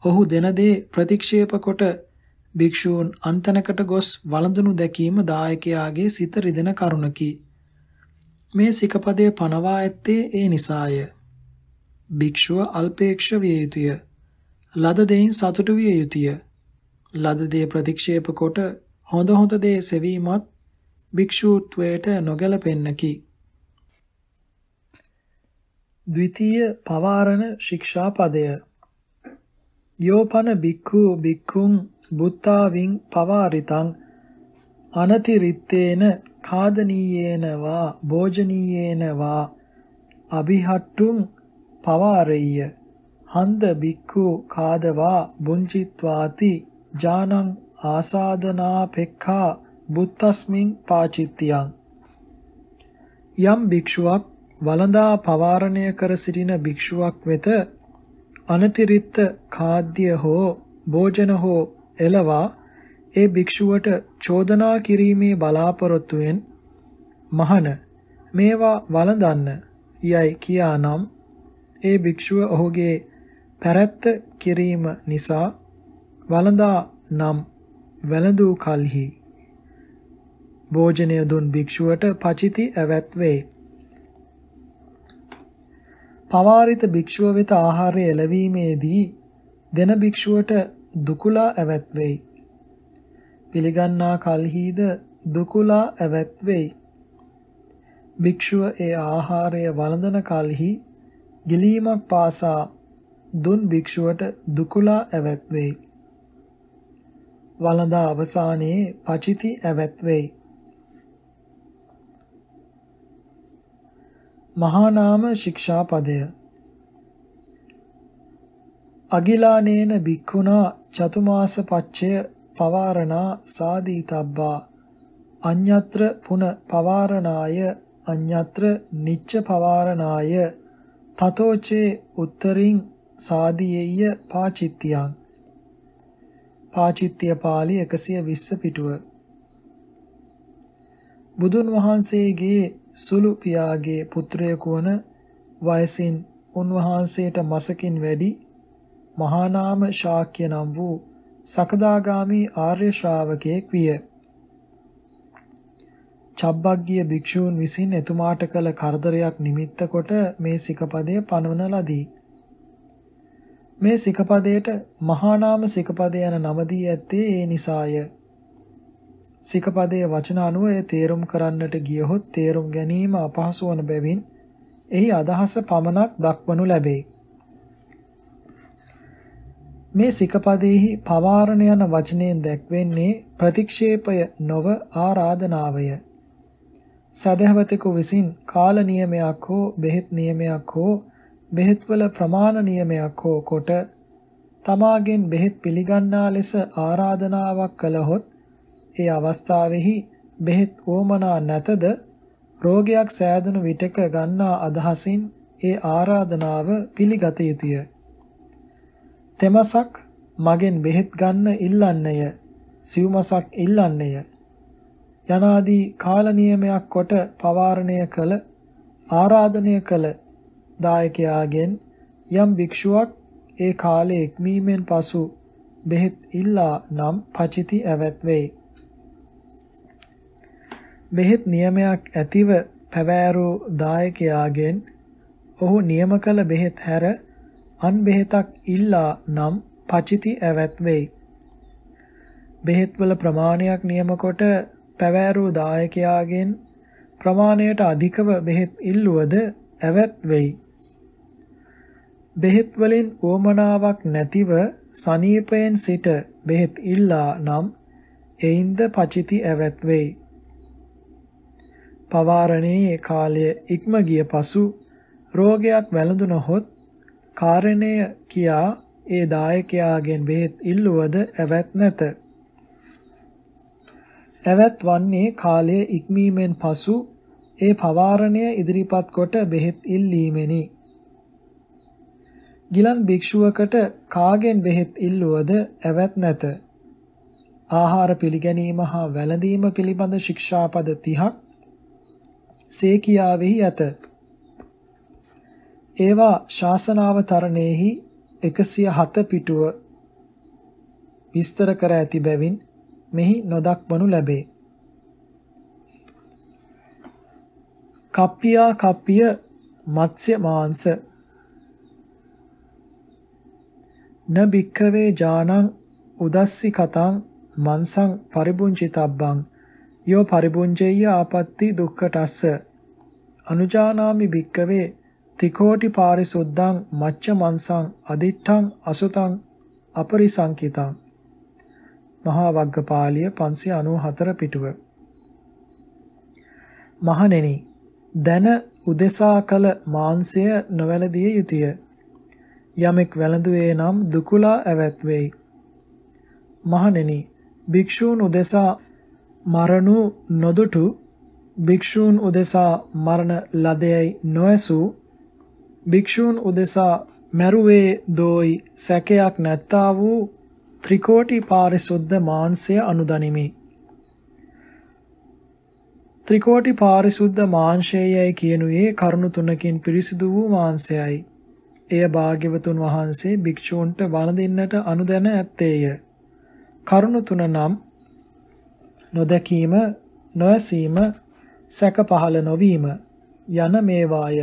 ඔහු දෙන දේ ප්‍රතික්ෂේප කොට භික්ෂූන් අන්තනකට ගොස් වළඳනු දැකීම දායකයාගේ සිත රිදෙන කරුණකි. මේ සිකපදයේ පනවා ඇත්තේ ඒ නිසාය. භික්ෂුව අල්පේක්ෂ විය යුතුය. ලද දෙයින් සතුටු විය යුතුය. ලද දේ ප්‍රතික්ෂේප කොට හොඳ හොඳ දේ සෙවීමත් භික්ෂූත්වයට නොගැලපෙන්නකි. ද්විතීය පවාරණ ශික්ෂා පදය යෝපන බික්ඛු බික්ඛුං බුත්තාවින් පවාරිතං අනතිරිත්තේන කාදනීයේන වා භෝජනීයේන වා අභිහට්ටුං පවාරෙය්‍ය හන්ද බික්ඛු කාදවා බුංචිත්වාති ජානං ආසාදනාපෙක්ඛා බුත්තස්මින් පාචිත්‍යං යම් භික්ෂුවක් වළඳා පවාරණය කර සිටින භික්ෂුවක් වෙත අනතිරිත් කාද්‍ය හෝ භෝජන හෝ එළවා ඒ භික්ෂුවට චෝදනා කිරීමේ බලාපොරොත්තුෙන් මහන මේවා වළඳන්න යයි කියානම් ඒ භික්ෂුව ඔහුගේ පැරැත්ත කිරීම නිසා වළඳා නම් වැළඳූ කල්හි භෝජනය දුන් භික්ෂුවට පචිති ඇවැත් වේ. පවාරිත භික්ෂුව වෙත ආහාරය එළවීමේදී දෙන භික්ෂුවට දුකුලා ඇවැත් වෙයි. පිළිගන්නා කල්හිද දුකුලා ඇවැත් වෙයි. භික්ෂුව ඒ ආහාරය වළඳන කල්හි ගෙලීමක් පාසා දුන් භික්ෂුවට දුකුලා ඇවැත් වෙයි. වළඳා අවසානයේ පචිති ඇවැත් වෙයි. මහානාම ශික්ෂා පදය අගිලානේන භික්ඛුනා චතුමාස පච්චය පවාරණා සාදීතබ්බා අඤ්ඤත්‍ර පුන පවාරණාය අඤ්ඤත්‍ර නිච්ච පවාරණාය තතෝචේ උත්තරින් සාදීයය පාචිත්‍යං පාචිත්‍ය පාළි 120 පිටුව බුදුන් වහන්සේගේ සුළු පියාගේ පුත්‍රයෙකු වන වයසින් උන්වහන්සේට මසකින් වැඩි මහානාම ශාක්‍ය නම් වූ සකදාගාමි ආර්ය ශ්‍රාවකයෙක් විය. චබ්බග්ගිය භික්ෂූන් විසින් එතුමාට කළ කරදරයක් නිමිත්ත කොට මේ සිකපදය පනවන ලදී. මේ සිකපදයට මහානාම සිකපදය යන නම දී ඇත්තේ ඒ නිසාය. සිකපදයේ වචන අනුව එය තේරුම් කරන්නට ගියහොත් තේරුම් ගැනීම අපහසු වන බැවින් එහි අදහස පමණක් දක්වනු ලැබේ. මේ සිකපදෙහි පවාරණ යන වචනයෙන් දැක්වෙන්නේ ප්‍රතික්ෂේපය නොව ආරාධනාවය. සදහවතෙකු විසින් කාල නියමයක් හෝ බෙහෙත් නියමයක් හෝ බෙහෙත්වල ප්‍රමාණ නියමයක් හෝ කොට තමාගෙන් බෙහෙත් පිළිගන්නා ලෙස ආරාධනාවක් කළහොත් ඒ අවස්ථාවෙහි බෙහෙත් ඕමනා නැතද රෝගයක් සෑදුණු විටක ගන්නා අදහසින් ඒ ආරාධනාව පිළිගත යුතුය. තෙමසක් මගෙන් බෙහෙත් ගන්න ඉල්ලන්නේය. සිව්මසක් ඉල්ලන්නේය. යනාදී කාල නියමයක් කොට පවාරණය කළ ආරාධනය කළ දායකයාගෙන් යම් භික්ෂුවක් ඒ කාලයේ ඉක්මීමෙන් පසු බෙහෙත් ඉල්ලා නම් පචිති ඇවත් වෙයි. බෙහෙත් නියමයක් ඇතිව පැවෑරූ දායකයාගෙන් ඔහු නියම කළ බෙහෙත් හැර අන් බෙහෙතක් ඉල්ලා නම් පචිති ඇවත් වෙයි. බෙහෙත්වල ප්‍රමාණයක් නියම කොට පැවෑරූ දායකයාගෙන් ප්‍රමාණයට අධිකව බෙහෙත් ඉල්ලුවද ඇවැත් වෙයි. බෙහෙත් වලින් උවමනාවක් නැතිව සනීපයෙන් සිට බෙහෙත් ඉල්ලා නම් එයින්ද පචිති ඇවැත් වෙයි. පවාරණයේ කාලය ඉක්ම ගිය පසු රෝගයක් වැළඳුනහොත් කාරණය කියා ඒ දායකයාගෙන් බෙහෙත් ඉල්ලුවද ඇවැත් නැත. ඇවැත් වන්නේ කාලය ඉක්මීමෙන් පසු ඒ පවාරණය ඉදිරිපත් කොට බෙහෙත් ඉල්ලීමෙනි. ගිලන් භික්ෂුවකට කාගෙන් බෙහෙත් ඉල්ලුවද ඇවැත් නැත. ආහාර පිළිගැනීම හා වැළඳීම පිළිබඳ ශික්ෂාපද 30ක් සේකියාවෙහි ඇත. ඒවා ශාසනාව තරණයෙහි 107 පිටුව විස්තර කර ඇති බැවින් මෙහි නොදක්වනු ලැබේ. කප්පියා කප්පිය මත්ස්‍ය මාංශ න භික්ඛවේ ජානං උදස්සි කතං මන්සං පරිබුංචිතබ්බං යෝ පරිබුංජෙය්‍ය ආපත්‍ති දුක්ඛටස්ස අනුජානාමි භික්කවේ තිකෝටි පාරිසුද්ධං මච්ච මන්සං අදිත්තං අසුතං අපරිසංකිතං මහා වග්ගපාලිය 594 පිටුව මහණෙනි දන උදෙසා කල මාංශය නොවැළඳිය යුතුය යමෙක් වැළඳුවේ නම් දුකුලා ඇවැත් වෙයි මහණෙනි භික්ෂූන් උදෙසා මරණු නොදුටු භික්ෂූන් උදෙසා මරණ ලදයයි නොඇසූ භික්ෂූන් උදෙසා මැරුවේ දෝයි සැකයක් නැත්තා වූ ත්‍රිකෝටි පාරිශුද්ධ මාංශය අනුදනිමි. ත්‍රිකෝටි පාරිශුද්ධ මාංශයයි කියනුවේ කරුණු තුනකින් පිරිසිදු වූ මාංශයයි. එය භාග්‍යවතුන් වහන්සේ භික්ෂූන්ට වළඳින්නට අනුදැන ඇත්තේය. කරුණු තුන නම් නොදැකීම, නොඇසීම, සැක පහළ නොවීම යන මේවාය.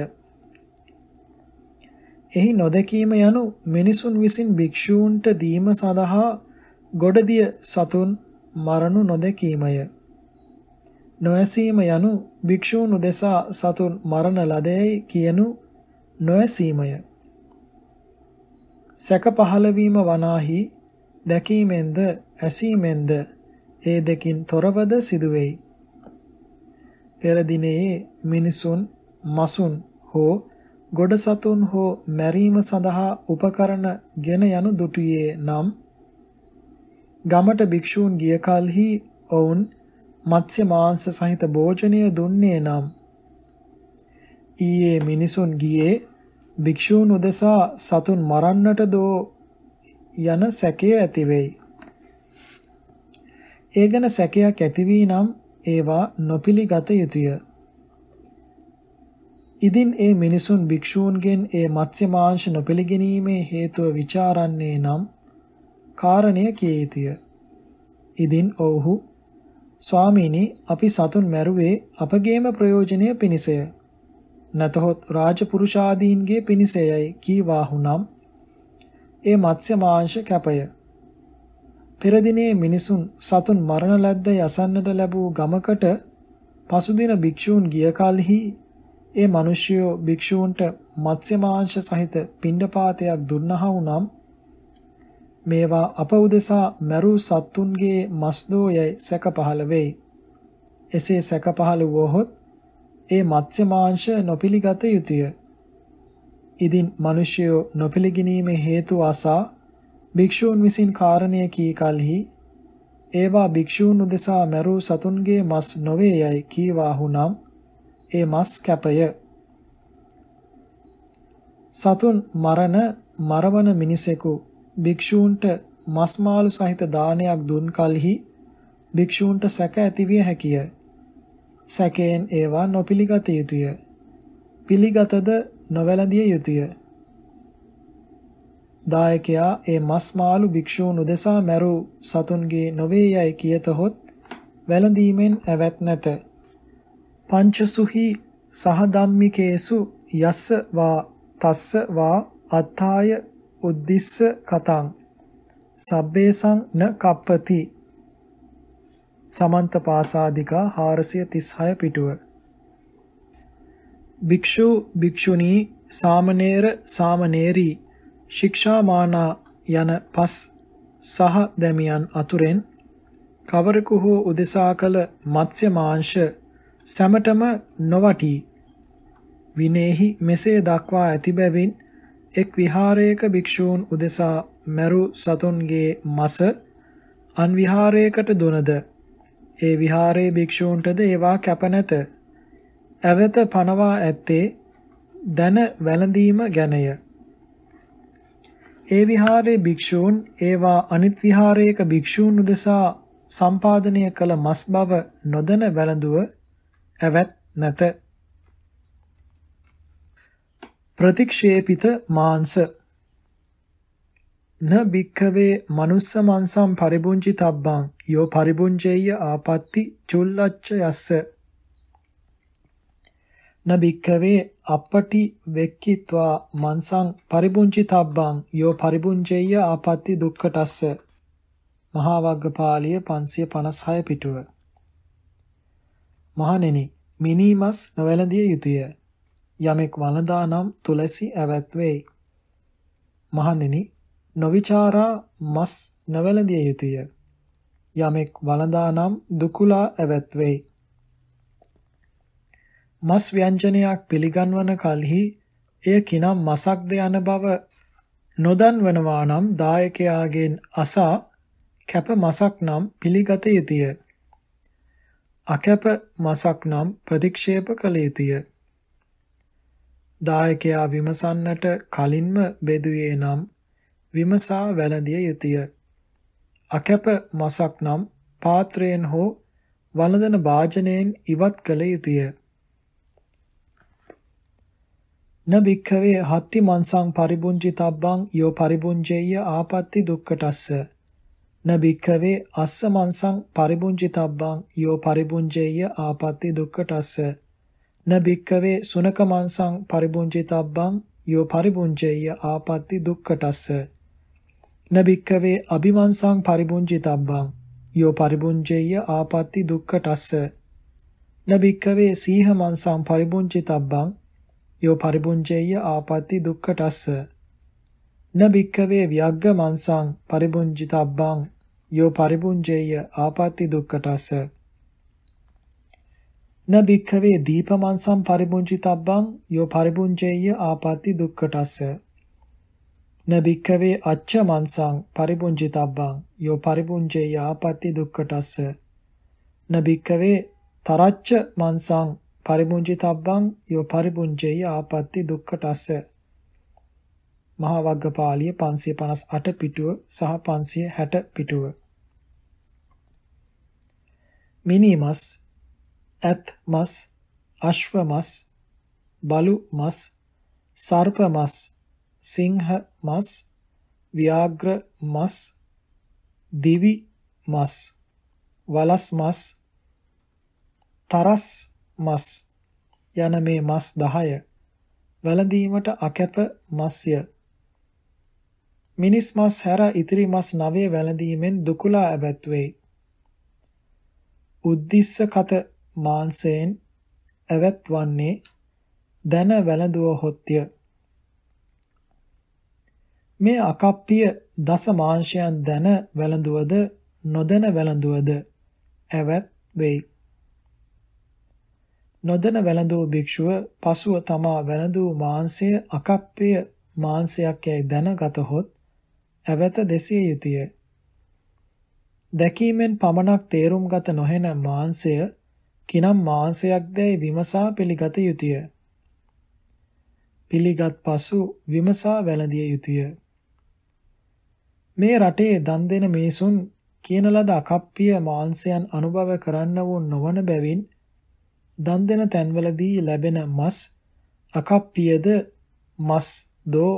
එහි නොදැකීම යනු මිනිසුන් විසින් භික්ෂූන්ට දීම සඳහා ගොඩදිය සතුන් මරණු නොදැකීමය. නොඇසීම යනු භික්ෂූන් උදෙසා සතුන් මරණ ලදැයි කියනු නොඇසීමය. සැක පහළවීම වනාහි දැකීමෙන්ද ඇසීමෙන්ද ඒ දෙකින් තොරවද සිදුවෙයි. පෙර දිනේ මිනිසුන් මසුන් හෝ ගොඩ සතුන් හෝ මැරීම සඳහා උපකරණ ගෙන යනු දුටුවේ නම් ගමට භික්ෂූන් ගිය කලෙහි ඔවුන් මත්ස්‍ය මාංශ සහිත භෝජනය දුන්නේ නම් ඊයේ මිනිසුන් ගියේ භික්ෂූන් උදෙසා සතුන් මරන්නට දෝ යන සැකය ඇතිවෙයි. ඒ ගැන සැකයක් ඇති නම් ඒවා නොපිලිගත යුතුය. ඉදින් ඒ මිනිසුන් භික්ෂූන්ගෙන් ඒ මත්ස්‍යමාංශ නොපිළිගැනීමේ හේතුව ਵਿਚාරන්නේ නම් කාරණය කිය යුතුය. ඉදින් ඔව්හු ස්වාමීනි අපි සතුන් මැරුවේ අපගේම ප්‍රයෝජනය පිණිසය. නැතහොත් රාජපුරුෂාදීන්ගේ පිණිසයයි කීවාහුනම් ඒ මත්ස්‍ය මාංශ කැපය. පෙර දිනේ මිනිසුන් සතුන් මරණ ලද්ද යසන්නට ලැබූ ගමකට පසුදින භික්ෂූන් ගිය කලෙහි ඒ මිනිස්යෝ භික්ෂූන්ට මත්ස්‍යමාංශ සහිත පිණ්ඩපාතයක් දුන්නහා වුනම් මේවා අප උදෙසා මරු සත්තුන්ගේ මස් දෝයයි සැක පහළ වෙයි. එසේ සැක පහළ වුවහොත් ඒ මත්ස්‍යමාංශ නොපිළිගත යුතුය. ඉදින් මිනිස්යෝ නොපිළිගැනීමේ හේතු අසා භික්ෂූන් විසින් කාරණය කී කලෙහි ඒවා භික්ෂූන් උදෙසා මරු සතුන්ගේ මස් නොවේ යයි කීවාහුනම් ඒ මස් කැපය සතුන් මරණ මරවන මිනිසෙකු භික්ෂූන්ට මස් මාළු සහිත දානයක් දුන් කලෙහි භික්ෂූන්ට සැක ඇතිවිය හැකිය. සැකයෙන් ඒවා නොපිලිගත යුතුය. පිළිගතද නොවැළඳිය යුතුය. දායකයා ඒ මස් මාළු භික්ෂූන් උදෙසා මැරු සතුන්ගේ නොවේ යයි කියතහොත් වැළඳීමෙන් ඇවැත් නැත. පංචසුහි සහ ධම්මිකේසු යස්ස වා තස්ස වා අත්තාය උද්දිස්ස කතං සබ්බේසං න කප්පති සමන්ත පාසාదికා 436 පිටුව භික්ෂු භික්ෂුණී සාමණේර සාමණේරි ශික්ෂාමානා යන පස් සහ දැමියන් අතුරෙන් කවරෙකු හෝ උදෙසා කළ මත්ස්‍ය මාංශ සැමටම නොවටී. විනේහි මෙසේ දක්වා ඇති බැවින් එක් විහාරයක භික්ෂූන් උදෙසා මරු සතුන්ගේ මස අන් විහාරයකට දුනද ඒ විහාරයේ භික්ෂූන්ටද ඒවා කැප නැත. ඇවත පනවා ඇත්තේ දන වැළඳීම ගැනය. ඒ විහාරයේ භික්ෂූන් ඒවා අනිත් විහාරයක භික්ෂූන් උදෙසා සම්පාදනය කළ මස් බව නොදැන වැළඳුව ඇවත් නැත. ප්‍රතික්ෂේපිත මාංශ න භික්ඛවේ manuss මන්සම් පරිබුංචි තබ්බං යෝ පරිබුංචේය ආපත්‍ති චුල්ලච්ච යස්ස න භික්ඛවේ අපටි වෙක්කිत्वा මන්සං පරිබුංචි තබ්බං යෝ පරිබුංචේය ආපත්‍ති දුක්ඛටස්ස මහා වග්ගපාලිය 556 පිටුව මහණෙනි, මිනී මස් නොවැළඳිය යුතුය. යමෙක් වළඳා නම් තුලසි ඇවත් වෙයි. මහණෙනි, නොවිචාරා මස් නොවැළඳිය යුතුය. යමෙක් වළඳා නම් දුකුලා ඇවත් වෙයි. මස් ව්‍යංජනයක් පිළිගන්වන කලෙහි එය කිනම් මසක්ද යන බව නොදන්වනවා නම් දායකයාගෙන් අසා කැප මසක් නම් පිළිගත යුතුය. අකැප මසක් නම් ප්‍රතික්ෂේප කළ යුතුය. දායකයා විමසන්නට කලින්ම බෙදුවේ නම් විමසා වැළඳිය යුතුය. අකැප මසක් නම් පාත්‍රයෙන් හෝ වළඳන භාජනයෙන් ඉවත් කළ යුතුය. නබික්ඛවේ හත්ති මන්සං පරිබුංචි තබ්බං යෝ පරිබුංචේය ආපත්‍ති දුක්ඛටස්ස නබික්කවේ අස්ස මන්සං පරිබුංජිතබ්බං යෝ පරිබුංජේය ආපත්‍ති දුක්ඛටස්ස නබික්කවේ සුනක මන්සං පරිබුංජිතබ්බං යෝ පරිබුංජේය ආපත්‍ති දුක්ඛටස්ස නබික්කවේ අභිමන්සං පරිබුංජිතබ්බං යෝ පරිබුංජේය ආපත්‍ති දුක්ඛටස්ස නබික්කවේ සීහ මන්සං පරිබුංජිතබ්බං යෝ පරිබුංජේය ආපත්‍ති දුක්ඛටස්ස නබික්කවේ ව්‍යග්ග මන්සං පරිබුංජිතබ්බං යෝ පරිපුංජේය ආපත්‍ති දුක්කටස න භික්ඛවේ දීපමන්සම් පරිපුංචිතබ්බං යෝ පරිපුංජේය ආපත්‍ති දුක්කටස න භික්ඛවේ අච්ච මන්සං පරිපුංචිතබ්බං යෝ පරිපුංජේය ආපත්‍ති දුක්කටස න භික්ඛවේ තරච්ච මන්සං පරිපුංචිතබ්බං යෝ පරිපුංජේය ආපත්‍ති දුක්කටස මහා වග්ගපාලිය 558 පිටුව සහ 560 පිටුව මිනි මස්, ඇත් මස්, අශ්ව මස්, බලු මස්, සර්ප මස්, සිංහ මස්, ව්‍යාග්‍ර මස්, දිවි මස්, වලස් මස්, තරස් මස් යන මේ මස් 10 වැළඳීමට අකැප මස්ය මිනිස් මස් හැර ඉතිරි මස් 9 වැළඳීමෙන් දුකලා ඇබැත්වේ උද්දිස්සකත මාංශයෙන් ඇවැත්වන්නේ දන වැළඳුව හොත්ය. මේ අකප්පිය දස මාංශයන් දන වැළඳුවද නොදන වැළඳුවද ඇවත් වෙයි. නොදන වැළඳූ භික්ෂුව පසුව තමා වැළඳූ මාංශය අකප්පිය මාංශයක් යැයි දැනගතහොත් ඇවත දෙසිය යුතුය. දැකීමෙන් පමණක් තේරුම් ගත නොහෙන මාංශය කිනම් මාංශයක් දැයි විමසා පිළිගත යුතුය. පිළිගත් පසු විමසා වැළඳිය යුතුය. මේ රටේ දන් දෙන මිනිසුන් කියන ලද අකප්පිය මාංශයන් අනුභව කරන්න වූ නොවන බැවින් දන් දෙන තැන්වලදී ලැබෙන මස් අකප්පියද මස් දෝ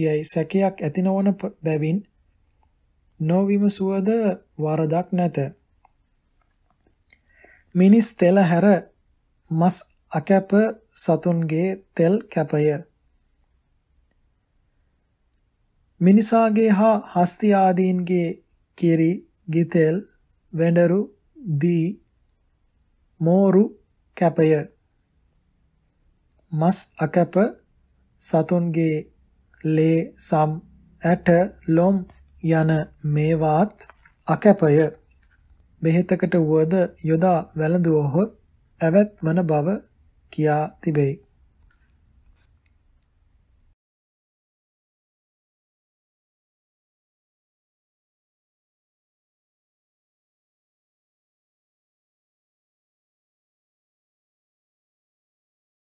යයි සැකයක් ඇති නොවන බැවින් නොවිමසුවද වරදක් නැත. මිනිස් තෙල හැර මස් අකැප සතුන්ගේ තෙල් කැපය. මිනිසාගේ හා හස්ති ආදීන්ගේ කිරි, ගිතෙල්, වෙඬරු, දී, මෝරු කැපය. මස් අකැප සතුන්ගේ ලේ, සම්, ඇට, ලොම් යන මේවාත් අකැපය. බෙහෙතකට වුවද යොදා වැළඳුවහොත් ඇවැත්වන බව කියා තිබෙයි.